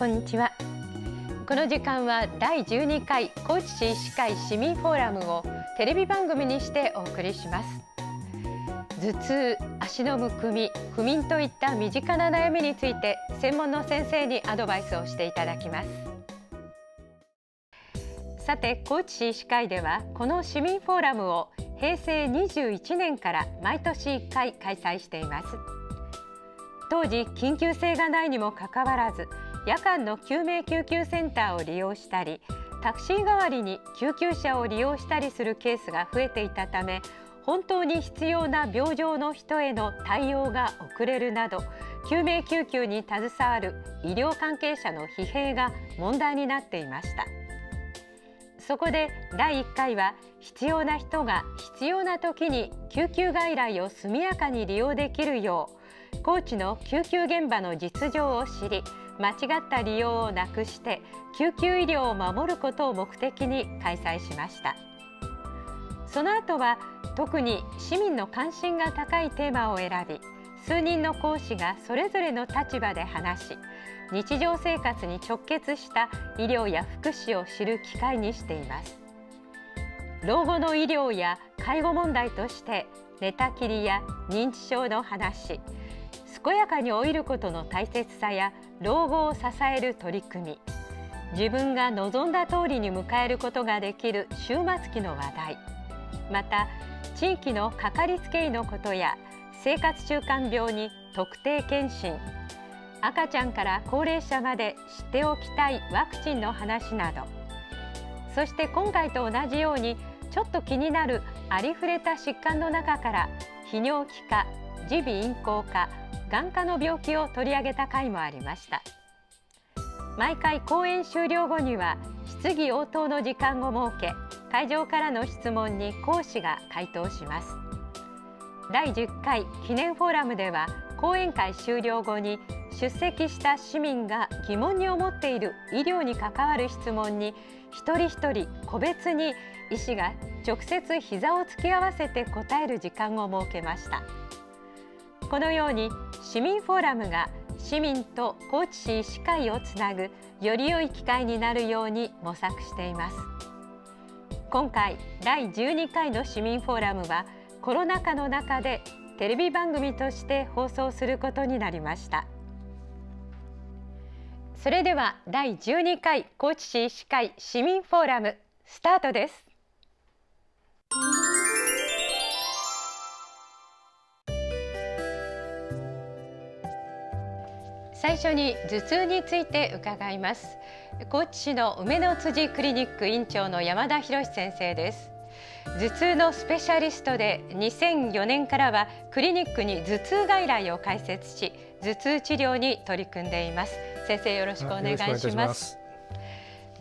こんにちはこの時間は第十二回高知市医師会市民フォーラムをテレビ番組にしてお送りします頭痛、足のむくみ、不眠といった身近な悩みについて専門の先生にアドバイスをしていただきますさて高知市医師会ではこの市民フォーラムを平成21年から毎年1回開催しています当時緊急性がないにもかかわらず夜間の救命救急センターを利用したりタクシー代わりに救急車を利用したりするケースが増えていたため本当に必要な病状の人への対応が遅れるなど救命救急に携わる医療関係者の疲弊が問題になっていましたそこで第1回は必要な人が必要な時に救急外来を速やかに利用できるよう高知の救急現場の実情を知り間違った利用をなくして救急医療を守ることを目的に開催しましたその後は特に市民の関心が高いテーマを選び数人の講師がそれぞれの立場で話し日常生活に直結した医療や福祉を知る機会にしています老後の医療や介護問題として寝たきりや認知症の話健やかに老いることの大切さや老後を支える取り組み自分が望んだ通りに迎えることができる終末期の話題また地域のかかりつけ医のことや生活習慣病に特定健診赤ちゃんから高齢者まで知っておきたいワクチンの話などそして今回と同じようにちょっと気になるありふれた疾患の中から泌尿器科耳鼻咽喉科眼科の病気を取り上げた回もありました毎回講演終了後には質疑応答の時間を設け会場からの質問に講師が回答します第10回記念フォーラムでは講演会終了後に出席した市民が疑問に思っている医療に関わる質問に一人一人個別に医師が直接膝を突き合わせて答える時間を設けました。このように市民フォーラムが市民と高知市医師会をつなぐより良い機会になるように模索しています今回第12回の市民フォーラムはコロナ禍の中でテレビ番組として放送することになりましたそれでは第12回高知市医師会市民フォーラムスタートです最初に頭痛について伺います高知市の梅の辻クリニック院長の山田博先生です頭痛のスペシャリストで2004年からはクリニックに頭痛外来を開設し頭痛治療に取り組んでいます先生よろしくお願いします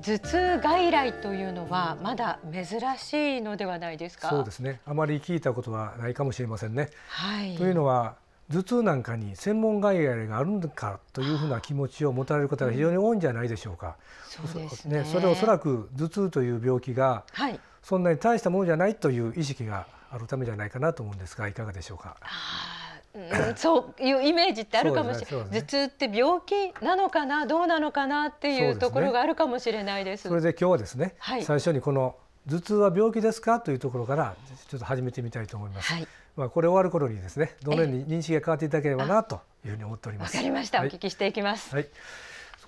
頭痛外来というのはまだ珍しいのではないですかそうですねあまり聞いたことはないかもしれませんね、はい、というのは頭痛なんかに専門外来があるのかというふうな気持ちを持たれる方が非常に多いんじゃないでしょうか。うん、そね、ね、それおそらく頭痛という病気が、そんなに大したものじゃないという意識があるためじゃないかなと思うんですがいかがでしょうか。うん、そういうイメージってあるかもしれない、ね、頭痛って病気なのかなどうなのかなっていうところがあるかもしれないです。そ、ね,、れで今日はですね、はい、最初にこの頭痛は病気ですかというところからちょっと始めてみたいと思います。はい、まあ、これ終わる頃にですねどのように認識が変わっていただければなというふうに思っております。わかりました、はい、お聞きしていきます、はい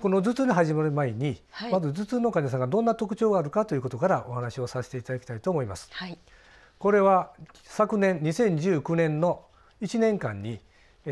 この頭痛に始まる前に、はい、まず頭痛の患者さんがどんな特徴があるかということからお話をさせていただきたいと思います。はい、これは昨年2019年の1年間に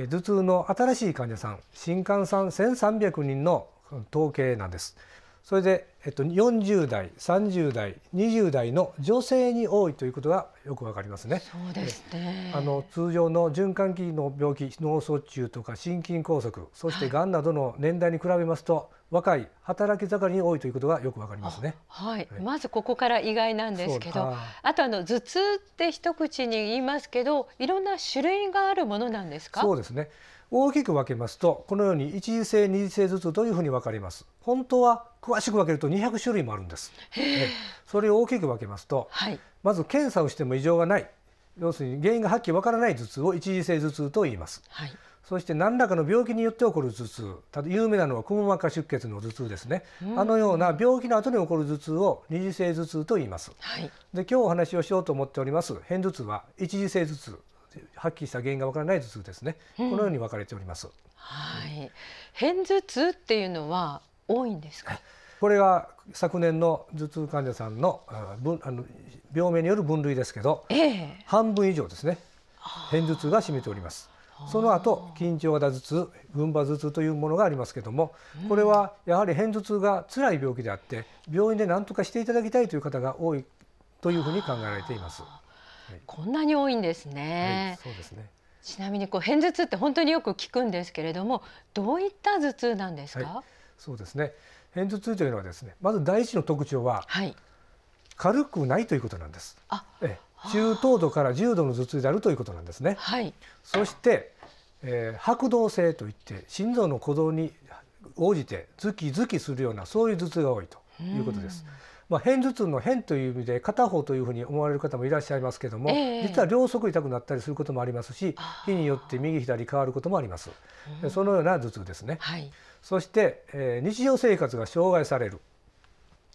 頭痛の新しい患者さん新患さん1300人の統計なんです。それで、えっと、40代30代20代の女性に多いということがよくわかりますね。そうですねあの通常の循環器の病気脳卒中とか心筋梗塞そしてがんなどの年代に比べますと、はい、若い働き盛りに多いということがよくわかりますね、はい、はい、まずここから意外なんですけどあとあの頭痛って一口に言いますけどいろんな種類があるものなんですかそうですね大きく分けますとこのように一次性二次性頭痛というふうに分かります。本当は詳しく分けると200種類もあるんです。それを大きく分けますと、はい、まず検査をしても異常がない要するに原因がはっきり分からない頭痛を一時性頭痛と言います。はい、そして何らかの病気によって起こる頭痛有名なのはくも膜下出血の頭痛ですね、うん、あのような病気の後に起こる頭痛を二次性頭痛と言います、はい、で今日お話をしようと思っております片頭痛は一次性頭痛はっきりした原因がわからない頭痛ですね、うん、このように分かれております、はい、偏頭痛っていうのは多いんですかこれは昨年の頭痛患者さんのあの病名による分類ですけど、えー、半分以上ですね片頭痛が占めておりますその後緊張型頭痛群馬頭痛というものがありますけどもこれはやはり片頭痛が辛い病気であって病院で何とかしていただきたいという方が多いというふうに考えられています、はい、こんなに多いんですね、はい、そうですねちなみにこう片頭痛って本当によく聞くんですけれどもどういった頭痛なんですか、はいそうですね片頭痛というのはですねまず第一の特徴は、はい、軽くないということなんです。え中等度から重度の頭痛であるということなんですね。はい、そして、えー、拍動性といって心臓の鼓動に応じてズキズキするようなそういう頭痛が多いということです。まあ、片頭痛の片という意味で片方というふうに思われる方もいらっしゃいますけども、えー、実は両足痛くなったりすることもありますし日によって右左変わることもありますそのような頭痛ですね、はい、そして、え日常生活が障害される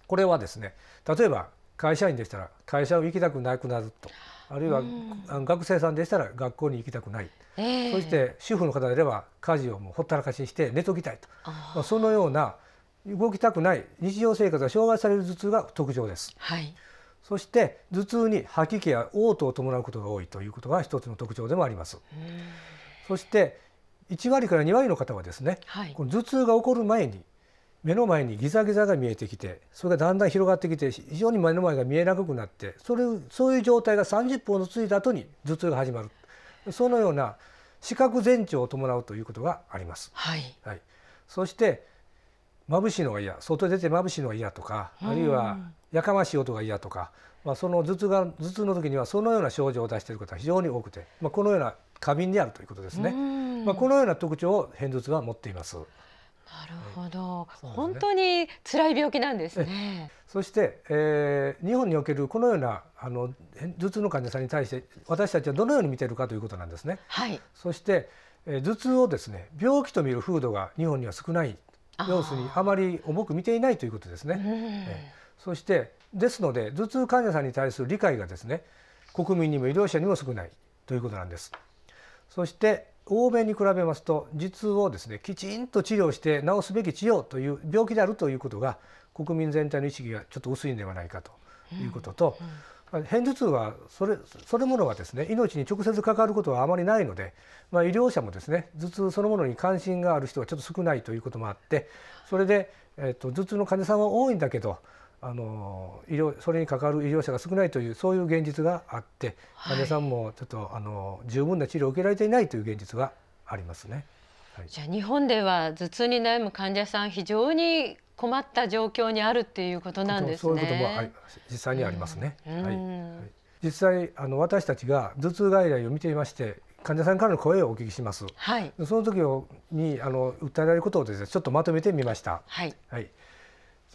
これはですね例えば会社員でしたら会社を行きたくなくなるとあるいは、学生さんでしたら学校に行きたくない、えー、そして主婦の方であれば家事をもうほったらかしにして寝ときたいとまあ、そのような動きたくない日常生活が障害される頭痛が特徴です。はいそして頭痛に吐き気や嘔吐を伴うことが多いということが一つの特徴でもあります。そして1割から2割の方はですね、はい、この頭痛が起こる前に目の前にギザギザが見えてきてそれがだんだん広がってきて非常に目の前が見えなくなってそれそういう状態が30分のついた後に頭痛が始まるそのような視覚前兆を伴うということがあります。はい、はい、そして眩しいのが嫌外出て眩しいのが嫌とかあるいはやかましい音が嫌とか、まあ、その頭痛が頭痛の時にはそのような症状を出している方が非常に多くて、まあ、このような過敏であるということですね。まあ、このような特徴を偏頭痛は持っています。なるほど、ね、本当に辛い病気なんですね。そして、えー、日本におけるこのようなあの頭痛の患者さんに対して私たちはどのように見てるかということなんですね。はい、そして、えー、頭痛をですね病気と見る風土が日本には少ない要するにあまり重く見ていないということですね。うえー、そしてですので頭痛患者さんに対する理解がですね国民にも医療者にも少ないということなんです。そして欧米に比べますと頭痛をですねきちんと治療して治すべき治療という病気であるということが国民全体の意識がちょっと薄いんではないかということと、うんうん、片頭痛はそれそれものがですね命に直接関わることはあまりないので、まあ、医療者もですね頭痛そのものに関心がある人はちょっと少ないということもあってそれで、えー、っと頭痛の患者さんは多いんだけどあの医療それにかかる医療者が少ないというそういう現実があって、患者さんもちょっとあの十分な治療を受けられていないという現実がありますね。はい、じゃあ日本では頭痛に悩む患者さん非常に困った状況にあるっていうことなんですね。そういうことも実際にありますね。はい。実際あの私たちが頭痛外来を見ていまして患者さんからの声をお聞きします。はい、その時にあの訴えられることをですねちょっとまとめてみました。はい、はい、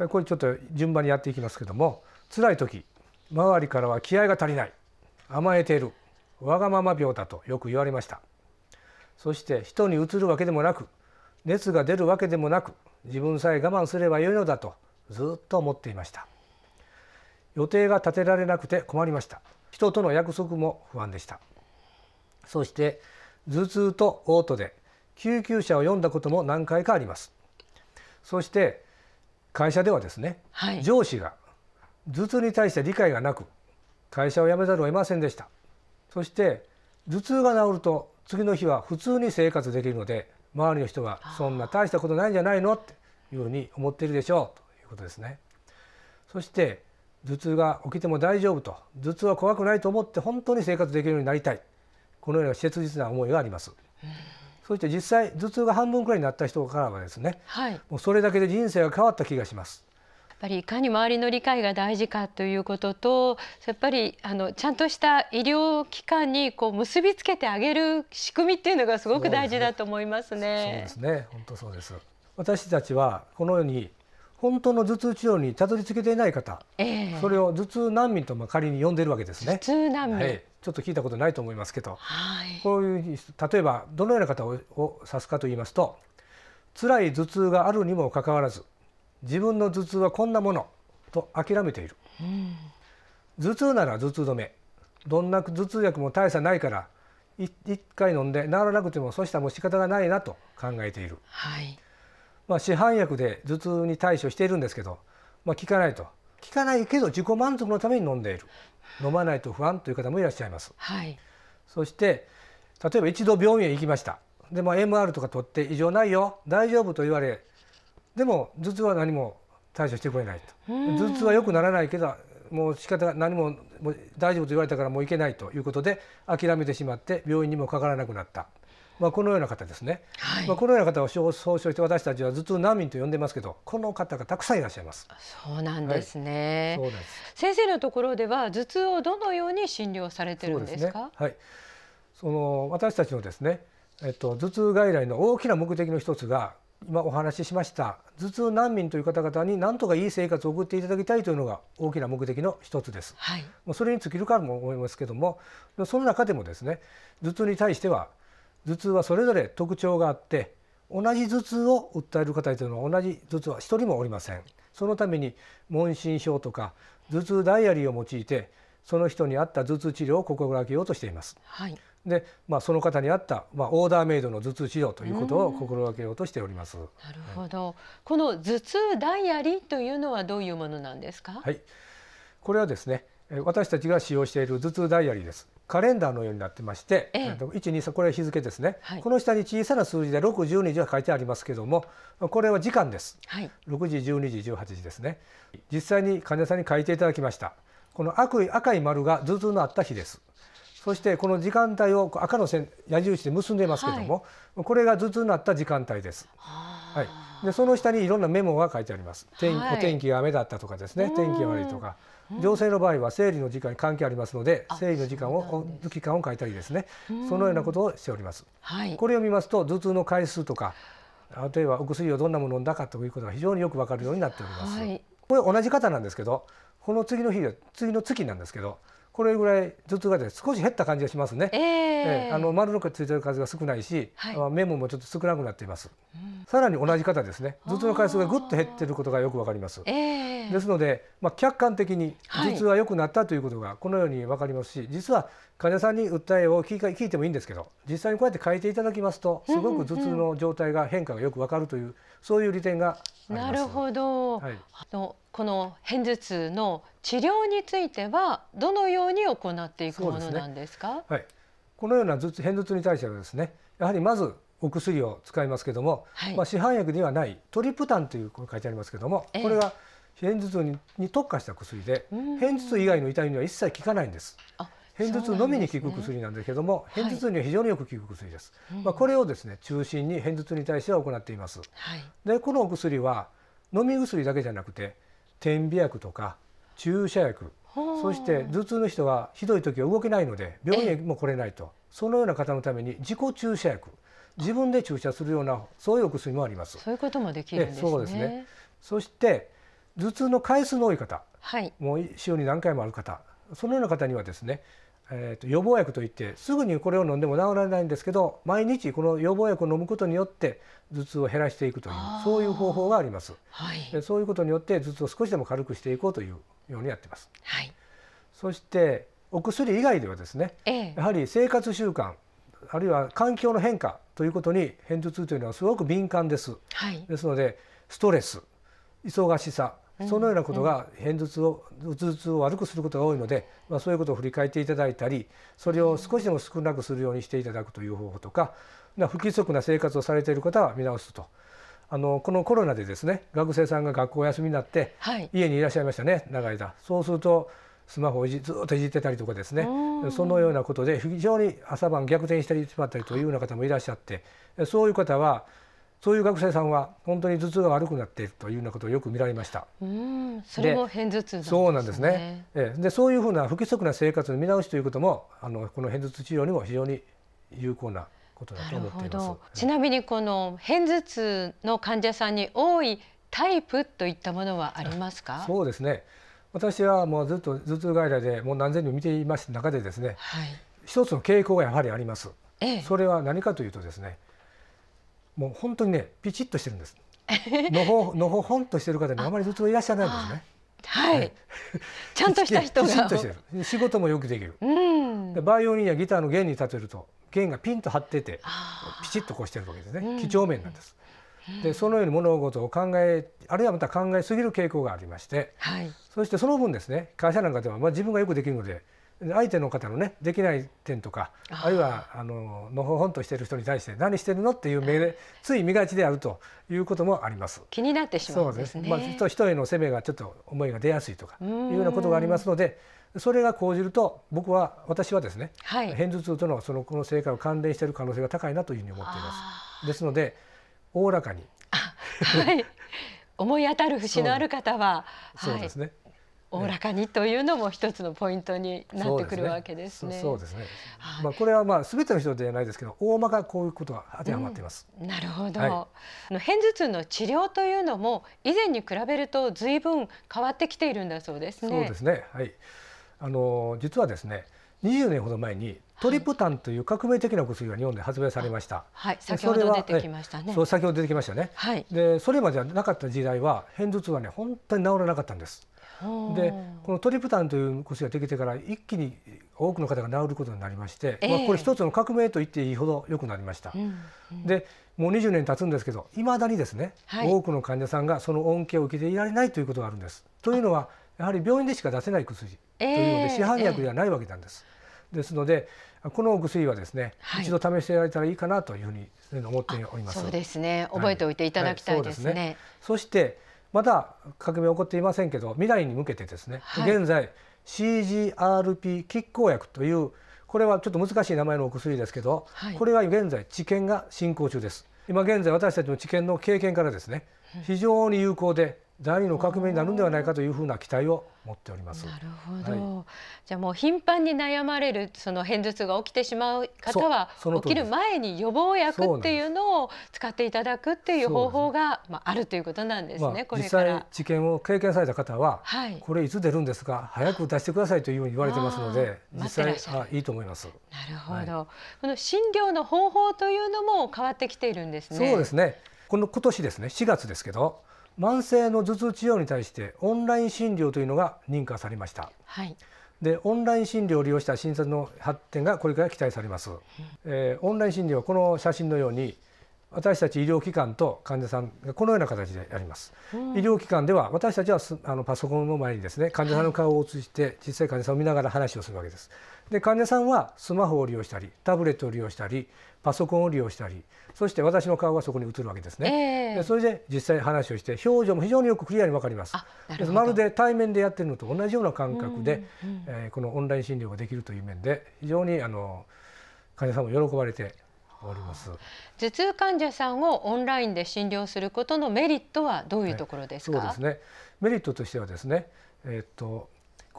これちょっと順番にやっていきますけども辛い時周りからは気合が足りない甘えているわがまま病だとよく言われましたそして人にうつるわけでもなく熱が出るわけでもなく自分さえ我慢すればよいのだとずっと思っていました予定が立てられなくて困りました人との約束も不安でしたそして頭痛と嘔吐で救急車を呼んだことも何回かありますそして会社ではですね、はい、上司が頭痛に対して理解がなく会社を辞めざるを得ませんでしたそして頭痛が治ると次の日は普通に生活できるので周りの人はそんな大したことないんじゃないのっていうふうに思っているでしょうということですね。そして頭痛が起きても大丈夫と頭痛は怖くないと思って本当に生活できるようになりたいこのような切実な思いがあります。そして実際頭痛が半分くらいになった人からはですね、はい、もうそれだけで人生が変わった気がします。やっぱりいかに周りの理解が大事かということとやっぱりあのちゃんとした医療機関にこう結びつけてあげる仕組みっていうのがすごく大事だと思いますね。そうですね本当そうです私たちはこのように本当の頭痛治療にたどり着けていない方、えー、それを頭痛難民とまあ仮に呼んでいるわけですね。頭痛難民、はいちょっと聞いたことないと思いますけど、はい、こういう例えばどのような方を指すかと言いますと辛い頭痛があるにもかかわらず自分の頭痛はこんなものと諦めている、うん、頭痛なら頭痛止めどんな頭痛薬も大差ないから一回飲んで治らなくてもそしたらもう仕方がないなと考えている、はい、まあ、市販薬で頭痛に対処しているんですけど、まあ、効かないと効かないけど自己満足のために飲んでいる、飲まないと不安という方もいらっしゃいます、はい、そして例えば一度病院へ行きましたでも MR とか取って異常ないよ大丈夫と言われでも頭痛は何も対処してくれないと頭痛は良くならないけどもう仕方が何ももう大丈夫と言われたからもう行けないということで諦めてしまって病院にもかからなくなったまあ、このような方ですね、はい、まあ、このような方を総称して私たちは頭痛難民と呼んでますけどこの方がたくさんいらっしゃいますそうなんですね、はい、先生のところでは頭痛をどのように診療されてるんですか、ね、はい、その私たちのですね、えっと、頭痛外来の大きな目的の一つが今お話ししました頭痛難民という方々に何とかいい生活を送っていただきたいというのが大きな目的の一つです、はい、それに尽きるかも思いますけどもその中でもですね頭痛に対しては頭痛はそれぞれ特徴があって同じ頭痛を訴える方というのは同じ頭痛は一人もおりませんそのために問診票とか頭痛ダイアリーを用いてその人に合った頭痛治療を心がけようとしています、はい、で、まあ、その方に合った、まあ、オーダーメイドの頭痛治療ということを心がけようとしております。なるほど、はい、この頭痛ダイアリーというのはどういうものなんですか。はい、これはですね、私たちが使用している頭痛ダイアリーですカレンダーのようになってまして、ええ、123これは日付ですね、はい、この下に小さな数字で612時は書いてありますけどもこれは時間です、はい、6時12時18時ですね実際に患者さんに書いていただきましたこの赤い赤い丸が頭痛のあった日ですそしてこの時間帯を赤の線矢印で結んでますけども、はい、これが頭痛のあった時間帯です。はい、でその下にいろんなメモが書いてあります。天お天気が雨だったとかですね、天気が悪いとか。女性の場合は生理の時間に関係ありますので生理の時間を期間を変えたりですねそのようなことをしております、はい、これを見ますと頭痛の回数とか例えばお薬をどんなもの飲んだかということが非常によくわかるようになっております、はい、これ同じ方なんですけどこの次の日次の月なんですけどこれぐらい頭痛がで少し減った感じがしますね、えー、えー、あの丸のついてる数が少ないし、はい、メモもちょっと少なくなっています、うん、さらに同じ方ですね頭痛の回数がぐっと減っていることがよくわかります、えー、ですので、まあ、客観的に頭痛が良くなったということがこのようにわかりますし、はい、実は患者さんに訴えを聞い聞いてもいいんですけど実際にこうやって書いていただきますとすごく頭痛の状態が変化がよくわかるという、うんうん、そういう利点がありますなるほど、はい、のこの偏頭痛の治療についてはどのように行っていくものなんですか、ね、はい、このような頭痛偏頭痛に対してはですねやはりまずお薬を使いますけども、はい、まあ、市販薬ではないトリプタンというこれ書いてありますけども、えー、これが偏頭痛にに特化した薬で偏頭痛以外の痛みには一切効かないんです。偏頭痛のみに効く薬なんですけども、片、ね、頭痛には非常によく効く薬です、はい、まあ、これをですね中心に偏頭痛に対しては行っています、はい、でこのお薬は飲み薬だけじゃなくて点鼻薬とか注射薬そして頭痛の人はひどい時は動けないので病院へも来れないとそのような方のために自己注射薬自分で注射するようなそういうお薬もありますそういうこともできるんですねそうですねそして頭痛の回数の多い方、はい、もう週に何回もある方そのような方にはですねえー、と予防薬といってすぐにこれを飲んでも治らないんですけど毎日この予防薬を飲むことによって頭痛を減らしていくというそういう方法があります、はい、そういうことによって頭痛を少しでも軽くしていこうというようにやってます、はい、そしてお薬以外ではですね、ええ、やはり生活習慣あるいは環境の変化ということに偏頭痛というのはすごく敏感です、はい、ですのでストレス忙しさそのようなことが片頭痛を頭痛を悪くすることが多いので、まあ、そういうことを振り返っていただいたりそれを少しでも少なくするようにしていただくという方法とか不規則な生活をされている方は見直すと。あのこのコロナでですね学生さんが学校休みになって、家にいらっしゃいましたね、長い間そうするとスマホをずっといじってたりとかですねそのようなことで非常に朝晩逆転したりしまったりというような方もいらっしゃってそういう方はそういう学生さんは本当に頭痛が悪くなっているというようなことをよく見られました。うんそれも偏頭痛、ね、そうなんですね。えでそういうふうな不規則な生活の見直しということもあのこの偏頭痛治療にも非常に有効なことだと思っています。ちなみにこの偏頭痛の患者さんに多いタイプといったものはありますか？そうですね。私はもうずっと頭痛外来でもう何千人見ています中でですね、はい、一つの傾向がやはりあります。ええ、それは何かというとですね。もう本当にねピチッとしてるんです のほのほほんとしてる方にあまりずっといらっしゃらないんですね。はい、ちゃんとした人が仕事もよくできる、うでバイオリンやギターの弦に立てると弦がピンと張っててピチッとこうしてるわけですね、うん、几帳面なんです、でそのように物事を考えあるいはまた考えすぎる傾向がありまして、はい、そしてその分ですね会社なんかでは、まあ、自分がよくできるので相手の方のねできない点とかあるいはあののほほんとしてる人に対して何してるのっていう目でつい見がちであるということもあります気になってしまうんですねまあ、人人への責めがちょっと思いが出やすいとかいうようなことがありますのでそれが講じると僕は私はですね、はい、片頭痛とのそのこの成果を関連している可能性が高いなというふうに思っていますですのでおおらかに、はい、思い当たる節のある方はそうはい、そうですねおおらかにというのも一つのポイントになってくるわけですね。そうですね。はい、まあこれはまあすべての人ではないですけど、大まかこういうことが当てはまっています。うん、なるほど。はい、の片頭痛の治療というのも以前に比べると随分変わってきているんだそうですね。そうですね。はい。あの実はですね、20年ほど前にトリプタンという革命的な薬が日本で発明されました。はい、先ほど出てきましたね。そう先ほど出てきましたね。はい。でそれまではなかった時代は片頭痛はね本当に治らなかったんです。でこのトリプタンという薬ができてから一気に多くの方が治ることになりまして、えー、まあ、これ一つの革命と言っていいほど良くなりました。うんうん、でもう20年経つんですけどいまだにですね、はい、多くの患者さんがその恩恵を受けていられないということがあるんです。というのはやはり病院でしか出せない薬というので、市販薬ではないわけなんです。えー、ですのでこのお薬はですね、はい、一度試してやられたらいいかなというふうに思っております。そうですね覚えておいていただきたいですね。はい、そすねそしてまだ革命起こっていませんけど未来に向けてですね、はい、現在 CGRP 拮抗薬というこれはちょっと難しい名前のお薬ですけど、はい、これは現在治験が進行中です今現在私たちの治験の経験からですね非常に有効で第二の革命になるんではないかというふうな期待を持っております。なるほど。はい、じゃあもう頻繁に悩まれるその偏頭痛が起きてしまう方は起きる前に予防薬っていうのを使っていただくっていう方法がまああるということなんですね。まあ、実際治験を経験された方は、はい、これいつ出るんですか早く出してくださいというふうに言われてますので実際あいいと思います。なるほど、はい、この診療の方法というのも変わってきているんですね。そうですね。この今年ですね4月ですけど。慢性の頭痛治療に対してオンライン診療というのが認可されました、はい、でオンライン診療を利用した診察の発展がこれから期待されます、えー、オンライン診療はこの写真のように私たち医療機関と患者さんがこのような形であります、うん、医療機関では私たちはあのパソコンの前にですね患者さんの顔を映して実際患者さんを見ながら話をするわけです、で患者さんはスマホを利用したりタブレットを利用したりパソコンを利用したりそして私の顔がそこに映るわけですね、えー、でそれで実際話をして表情も非常によくクリアに分かりますまるで対面でやってるのと同じような感覚で、うんうん、えー、このオンライン診療ができるという面で非常にあの患者さんも喜ばれております頭痛患者さんをオンラインで診療することのメリットはどういうところですか、はい、そうですねメリットとしてはですねえー、っと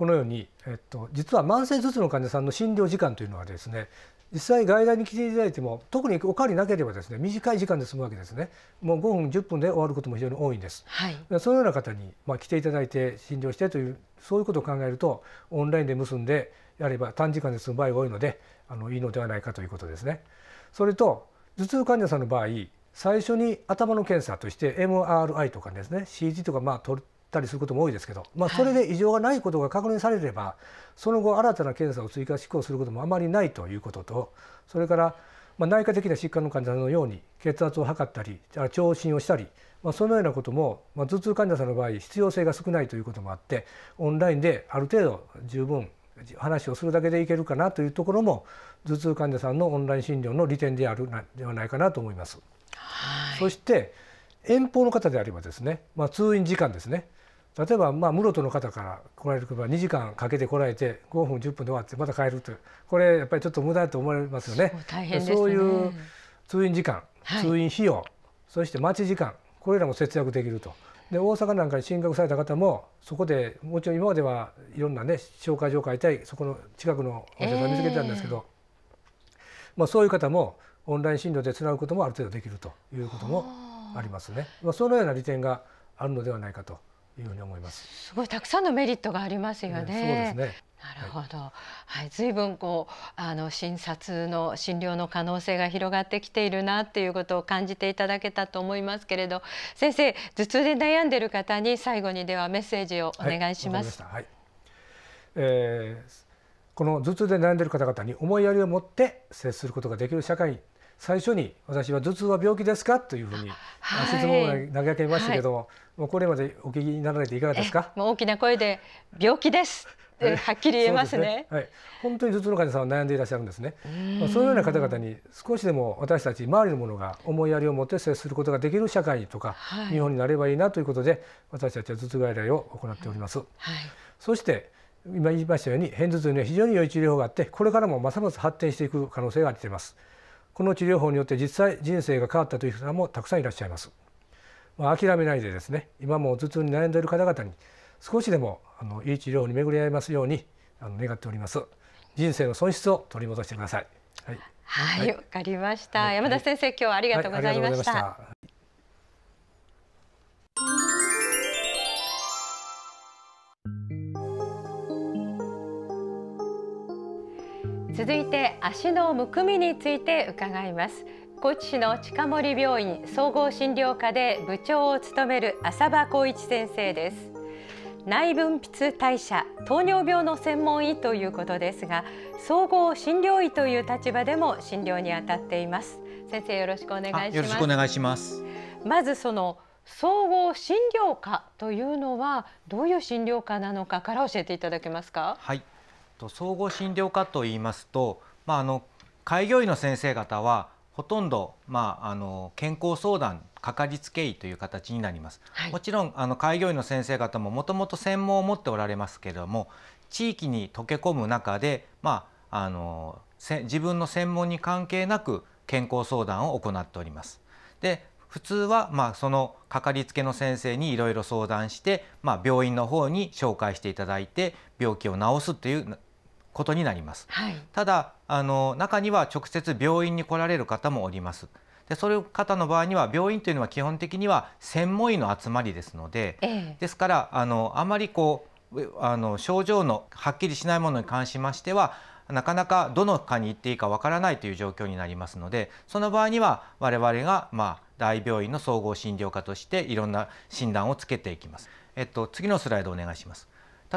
このように、えっと、実は慢性頭痛の患者さんの診療時間というのはですね実際外来に来ていただいても特におかわりなければですね短い時間で済むわけですねもう5分10分で終わることも非常に多いんです、はい、そのような方に、まあ、来ていただいて診療してというそういうことを考えるとオンラインで結んでやれば短時間で済む場合が多いのであのいいのではないかということですねそれと頭痛患者さんの場合最初に頭の検査として MRI とかですね CT とかまあ取たりすることも多いですけど、まあ、それで異常がないことが確認されれば、はい、その後新たな検査を追加執行することもあまりないということとそれから、まあ、内科的な疾患の患者のように血圧を測ったり聴診をしたり、まあ、そのようなことも、まあ、頭痛患者さんの場合必要性が少ないということもあってオンラインである程度十分話をするだけでいけるかなというところも頭痛患者さんのオンライン診療の利点であるなではないかなと思います。はい、そして遠方の方であればですね、まあ、通院時間ですね例えばまあ室戸の方から来られる場は2時間かけて来られて5分10分で終わってまた帰るというこれやっぱりちょっと無駄だと思われますよね。そう、ね、いう通院時間、は通院費用そして待ち時間これらも節約できると。で大阪なんかに進学された方もそこでもちろん今まではいろんなね紹介状を書いたいそこの近くのお医者さん見つけてたんですけど、えー、まあ、そういう方もオンライン診療でつなぐこともある程度できるということもありますね。まあ、そのような利点があるのではないかというふうに思います。すごいたくさんのメリットがありますよね。ねそうですね。なるほど、はい、ず、いぶんこうあの診察の診療の可能性が広がってきているなっていうことを感じていただけたと思いますけれど、先生、頭痛で悩んでいる方に最後にではメッセージをお願いします。はい、はい、えー、この頭痛で悩んでいる方々に思いやりを持って接することができる社会最初に私は頭痛は病気ですかというふうに質問を投げかけましたけども、はい、もうこれまでお聞きになられていかがですか。もう大きな声で病気です。はっきり言えますね、ね、はい、本当に頭痛の患者さんは悩んでいらっしゃるんですね。まそういうような方々に少しでも私たち周りのものが思いやりを持って接することができる社会とか、はい、日本になればいいなということで私たちは頭痛外来を行っております。はい、そして今言いましたように偏頭痛には非常に良い治療法があってこれからもますます発展していく可能性があります。この治療法によって実際人生が変わったという方もたくさんいらっしゃいます。まあ、諦めないでですね今も頭痛に悩んでいる方々に少しでもあのいい治療に巡り合いますようにあの願っております人生の損失を取り戻してくださいはいわ、はい、はい、かりました、はい、山田先生、今日はありがとうございました、はい、続いて足のむくみについて伺います高知市の近森病院総合診療科で部長を務める浅場光一先生です内分泌代謝糖尿病の専門医ということですが総合診療医という立場でも診療に当たっています先生よろしくお願いしますお願いしますまずその総合診療科というのはどういう診療科なのかから教えていただけますかはい総合診療科と言いますとまああの開業医の先生方はほとんど、まあ、あの健康相談かかりつけ医という形になります、はい、もちろんあの開業医の先生方ももともと専門を持っておられますけれども地域に溶け込む中で、まあ、あの自分の専門に関係なく健康相談を行っております。で普通は、まあ、そのかかりつけの先生にいろいろ相談して、まあ、病院の方に紹介していただいて病気を治すということになります、はい、ただあの中には直接病院に来られる方もおりますでそういう方の場合には病院というのは基本的には専門医の集まりですので、えですからあのあまりこうあの症状のはっきりしないものに関しましてはなかなかどの科に行っていいかわからないという状況になりますのでその場合には我々が、まあ、大病院の総合診療科としていろんな診断をつけていきます。えっと、次のスライドお願いします。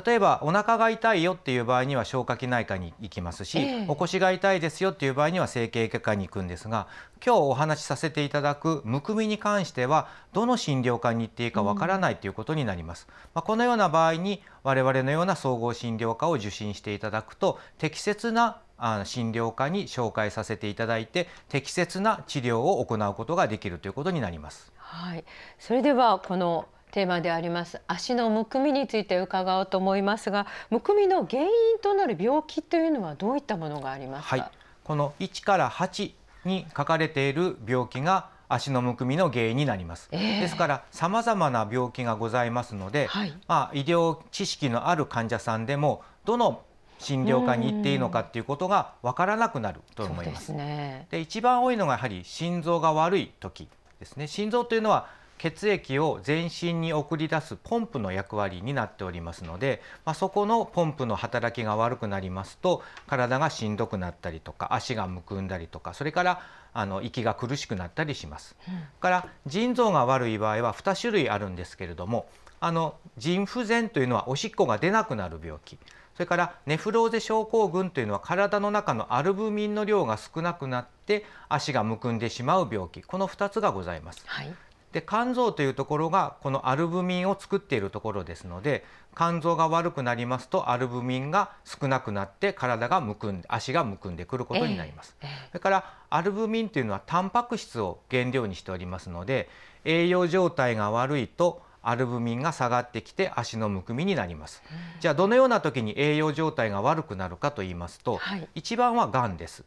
例えばお腹が痛いよっていう場合には消化器内科に行きますし、えー、お腰が痛いですよっていう場合には整形外科に行くんですが今日お話しさせていただくむくみに関してはどの診療科に行っていいかわからないということになります、うん、まあ、このような場合に我々のような総合診療科を受診していただくと適切な診療科に紹介させていただいて適切な治療を行うことができるということになります。はい、それではこのテーマであります足のむくみについて伺おうと思いますがむくみの原因となる病気というのはどういったものがありますか、はい、この1から8に書かれている病気が足のむくみの原因になります、えー、ですからさまざまな病気がございますので、はい、まあ、医療知識のある患者さんでもどの診療科に行っていいのかっていうことがわからなくなると思います。で、ね、一番多いのがやはり心臓が悪い時ですね。心臓というのは血液を全身に送り出すポンプの役割になっておりますので、まあ、そこのポンプの働きが悪くなりますと体がしんどくなったりとか足がむくんだりとかそれからあの息が苦しくなったりします。うん、から腎臓が悪い場合は2種類あるんですけれどもあの腎不全というのはおしっこが出なくなる病気それからネフローゼ症候群というのは体の中のアルブミンの量が少なくなって足がむくんでしまう病気この2つがございます。はいで肝臓というところがこのアルブミンを作っているところですので肝臓が悪くなりますとアルブミンが少なくなって体がむくん足がむくんでくることになります、えーえー、それからアルブミンというのはタンパク質を原料にしておりますので栄養状態が悪いとアルブミンが下がってきて足のむくみになります、うん、じゃあどのような時に栄養状態が悪くなるかと言いますと、はい、一番はがんです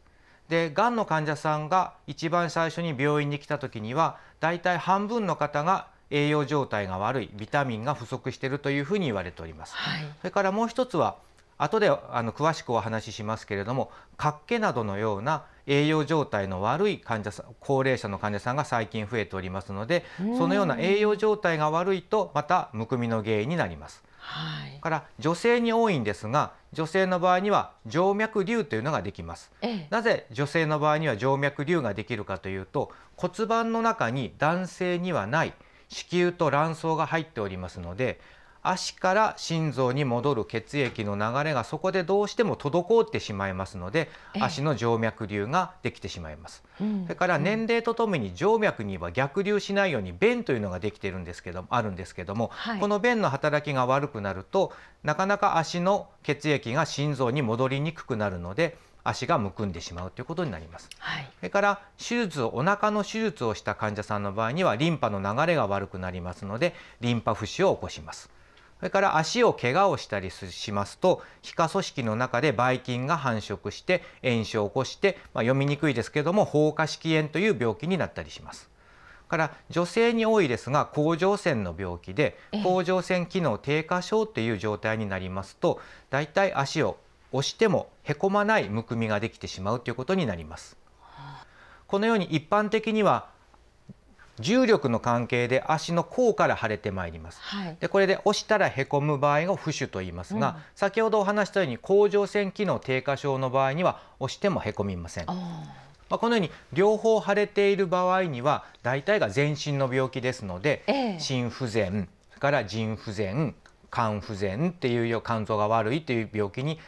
でがんの患者さんが一番最初に病院に来た時にはだいたい半分の方が栄養状態が悪いビタミンが不足しているというふうに言われております、はい、それからもう一つは後であの詳しくお話ししますけれどもかっけなどのような栄養状態の悪い患者さん高齢者の患者さんが最近増えておりますのでそのような栄養状態が悪いとまたむくみの原因になりますはい、から女性に多いんですが女性の場合には静脈瘤というのができます、ええ、なぜ女性の場合には静脈瘤ができるかというと骨盤の中に男性にはない子宮と卵巣が入っておりますので足から心臓に戻る血液の流れがそこでどうしても滞ってしまいますので足の静脈瘤ができてしまいます、それから年齢とともに静脈には逆流しないように便というのができてるんですけどもあるんですけども、はい、この便の働きが悪くなるとなかなか足の血液が心臓に戻りにくくなるので足がむくんでしまうということになります、はい、それから手術をお腹の手術をした患者さんの場合にはリンパの流れが悪くなりますのでリンパ浮腫を起こしますそれから足を怪我をしたりしますと皮下組織の中でばい菌が繁殖して炎症を起こして、まあ、読みにくいですけども放火式炎という病気になったりします。から女性に多いですが甲状腺の病気で甲状腺機能低下症っていう状態になりますとだいたい足を押してもへこまないむくみができてしまうということになります。このように一般的には重力の関係で足の甲から腫れてまいります、はい、でこれで押したらへこむ場合を浮腫と言いますが、うん、先ほどお話したように甲状腺機能低下症の場合には押してもへこみません。まあ、このように両方腫れている場合には大体が全身の病気ですので、ええ、心不全それから腎不全肝不全っていう肝臓が悪いという病気に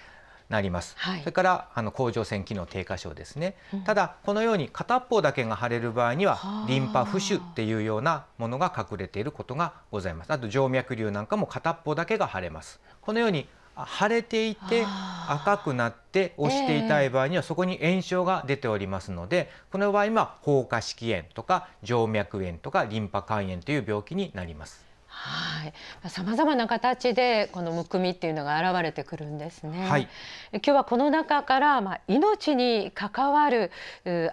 なります、はい、それからあの甲状腺機能低下症ですね、うん、ただこのように片方だけが腫れる場合にはリンパ浮腫っていうようなものが隠れていることがございますあと静脈瘤なんかも片方だけが腫れますこのように腫れていて赤くなって押していたい場合にはそこに炎症が出ておりますので、この場合は放火式炎とか静脈炎とかリンパ肝炎という病気になります。さまざまな形でこのむくみっていうのが現れてくるんですね。はい、今日はこの中から、まあ、命に関わる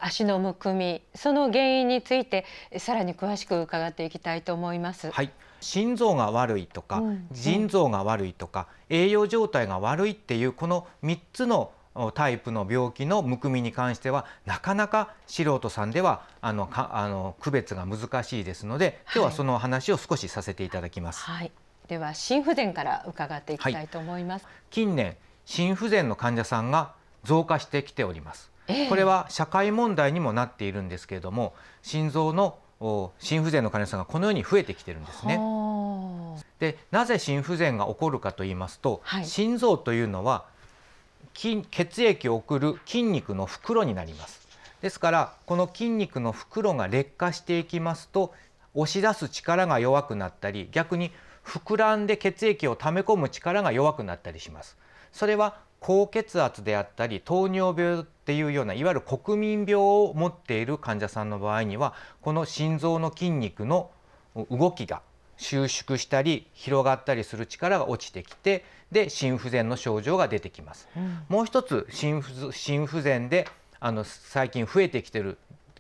足のむくみその原因についてさらに詳しく伺っていきたいと思います。はい心臓が悪いとか、腎臓が悪いとか、栄養状態が悪いっていうこの3つのタイプの病気のむくみに関してはなかなか素人さんではあのかあの区別が難しいですので今日はその話を少しさせていただきます。はい、では心不全から伺っていきたいと思います、はい、近年心不全の患者さんが増加してきております、これは社会問題にもなっているんですけれども心臓の心不全の患者さんがこのように増えてきてるんですねでなぜ心不全が起こるかと言いますと、はい、心臓というのは筋血液を送る筋肉の袋になりますですからこの筋肉の袋が劣化していきますと押し出す力が弱くなったり逆に膨らんで血液を溜め込む力が弱くなったりしますそれは高血圧であったり糖尿病っていうようないわゆる国民病を持っている患者さんの場合にはこの心臓の筋肉の動きが収縮したり広がったりする力が落ちてきてで心不全の症状が出てきます、うん、もう一つ心不心不全であの最近増えてきてる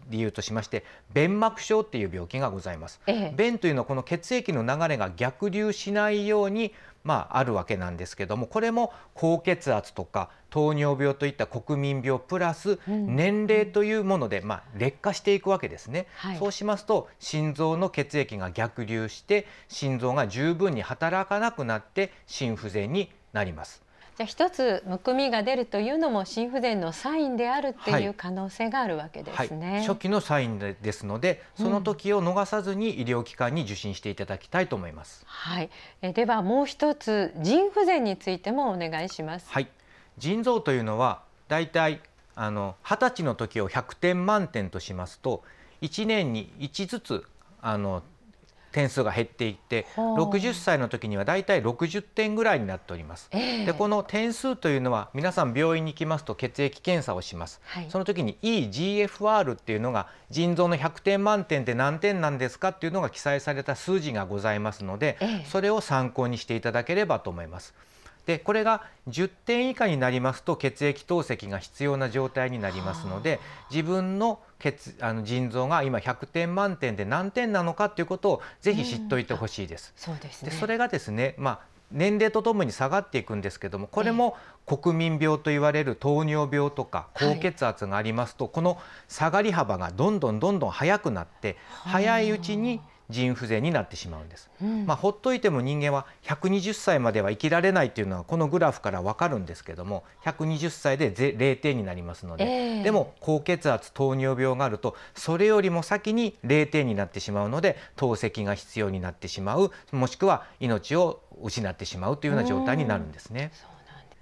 理由としまして弁膜症っていう病気がございます、ええ、便というのはこの血液の流れが逆流しないようにまあ、あるわけなんですけどもこれも高血圧とか糖尿病といった国民病プラス年齢というもので、まあ、劣化していくわけですね、はい、そうしますと心臓の血液が逆流して心臓が十分に働かなくなって心不全になりますじゃあ一つむくみが出るというのも心不全のサインであるっていう可能性があるわけですね。はいはい、初期のサインですので、その時を逃さずに医療機関に受診していただきたいと思います。うん、はい。えではもう一つ腎不全についてもお願いします。はい。腎臓というのはだいたいあの二十歳の時を100点満点としますと、1年に1ずつあの点数が減っていって60歳の時にはだいたい60点ぐらいになっております。えー、でこの点数というのは皆さん病院に行きますと血液検査をします。はい、その時に EGFR っていうのが腎臓の100点満点で何点なんですかっていうのが記載された数字がございますので、えー、それを参考にしていただければと思います。でこれが10点以下になりますと血液透析が必要な状態になりますので自分の血あの腎臓が今100点満点で何点なのかということをぜひ知っておいてほしいです。うん、そうですね、でそれがですね、まあ、年齢とともに下がっていくんですけどもこれも国民病といわれる糖尿病とか高血圧がありますと、はい、この下がり幅がどんどんどんどん速くなって早いうちに腎不全になってしまうんです、うん、まあ、ほっといても人間は120歳までは生きられないというのはこのグラフから分かるんですけども120歳で0点になりますので、えー、でも高血圧糖尿病があるとそれよりも先に0点になってしまうので透析が必要になってしまうもしくは命を失ってしまうというような状態になるんですね。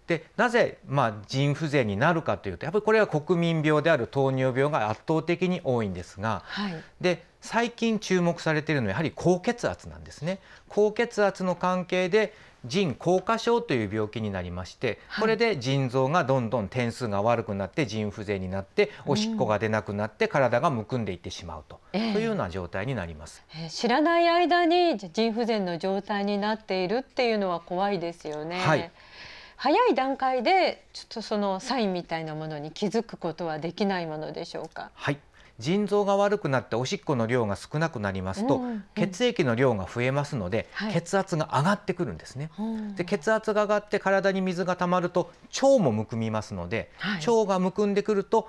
でなぜ、まあ、腎不全になるかというとやっぱりこれは国民病である糖尿病が圧倒的に多いんですが、はい、で最近注目されているのはやはり高血圧なんですね高血圧の関係で腎硬化症という病気になりまして、これで腎臓がどんどん点数が悪くなって腎不全になっておしっこが出なくなって体がむくんでいってしまうと、うん、というような状態になります、えー、知らない間に腎不全の状態になっているっていうのは怖いですよね。はい早い段階でちょっとそのサインみたいなものに気づくことはできないものでしょうか。はい、腎臓が悪くなっておしっこの量が少なくなりますと、血液の量が増えますので、血圧が上がってくるんですね、で血圧が上がって体に水がたまると腸もむくみますので、腸がむくんでくると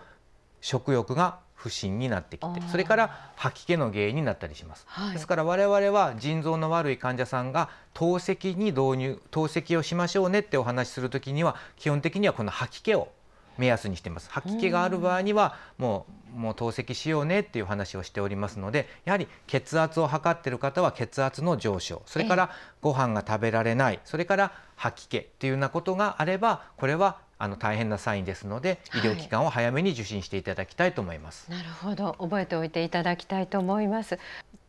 食欲が不振になってきてそれから吐き気の原因になったりします、はい、ですから我々は腎臓の悪い患者さんが透析に導入透析をしましょうねってお話しするときには基本的にはこの吐き気を目安にしています吐き気がある場合にはもうもう透析しようねっていう話をしておりますのでやはり血圧を測っている方は血圧の上昇それからご飯が食べられないそれから吐き気っていうようなことがあればこれはあの大変なサインですので、医療機関を早めに受診していただきたいと思います。はい、なるほど、覚えておいていただきたいと思います。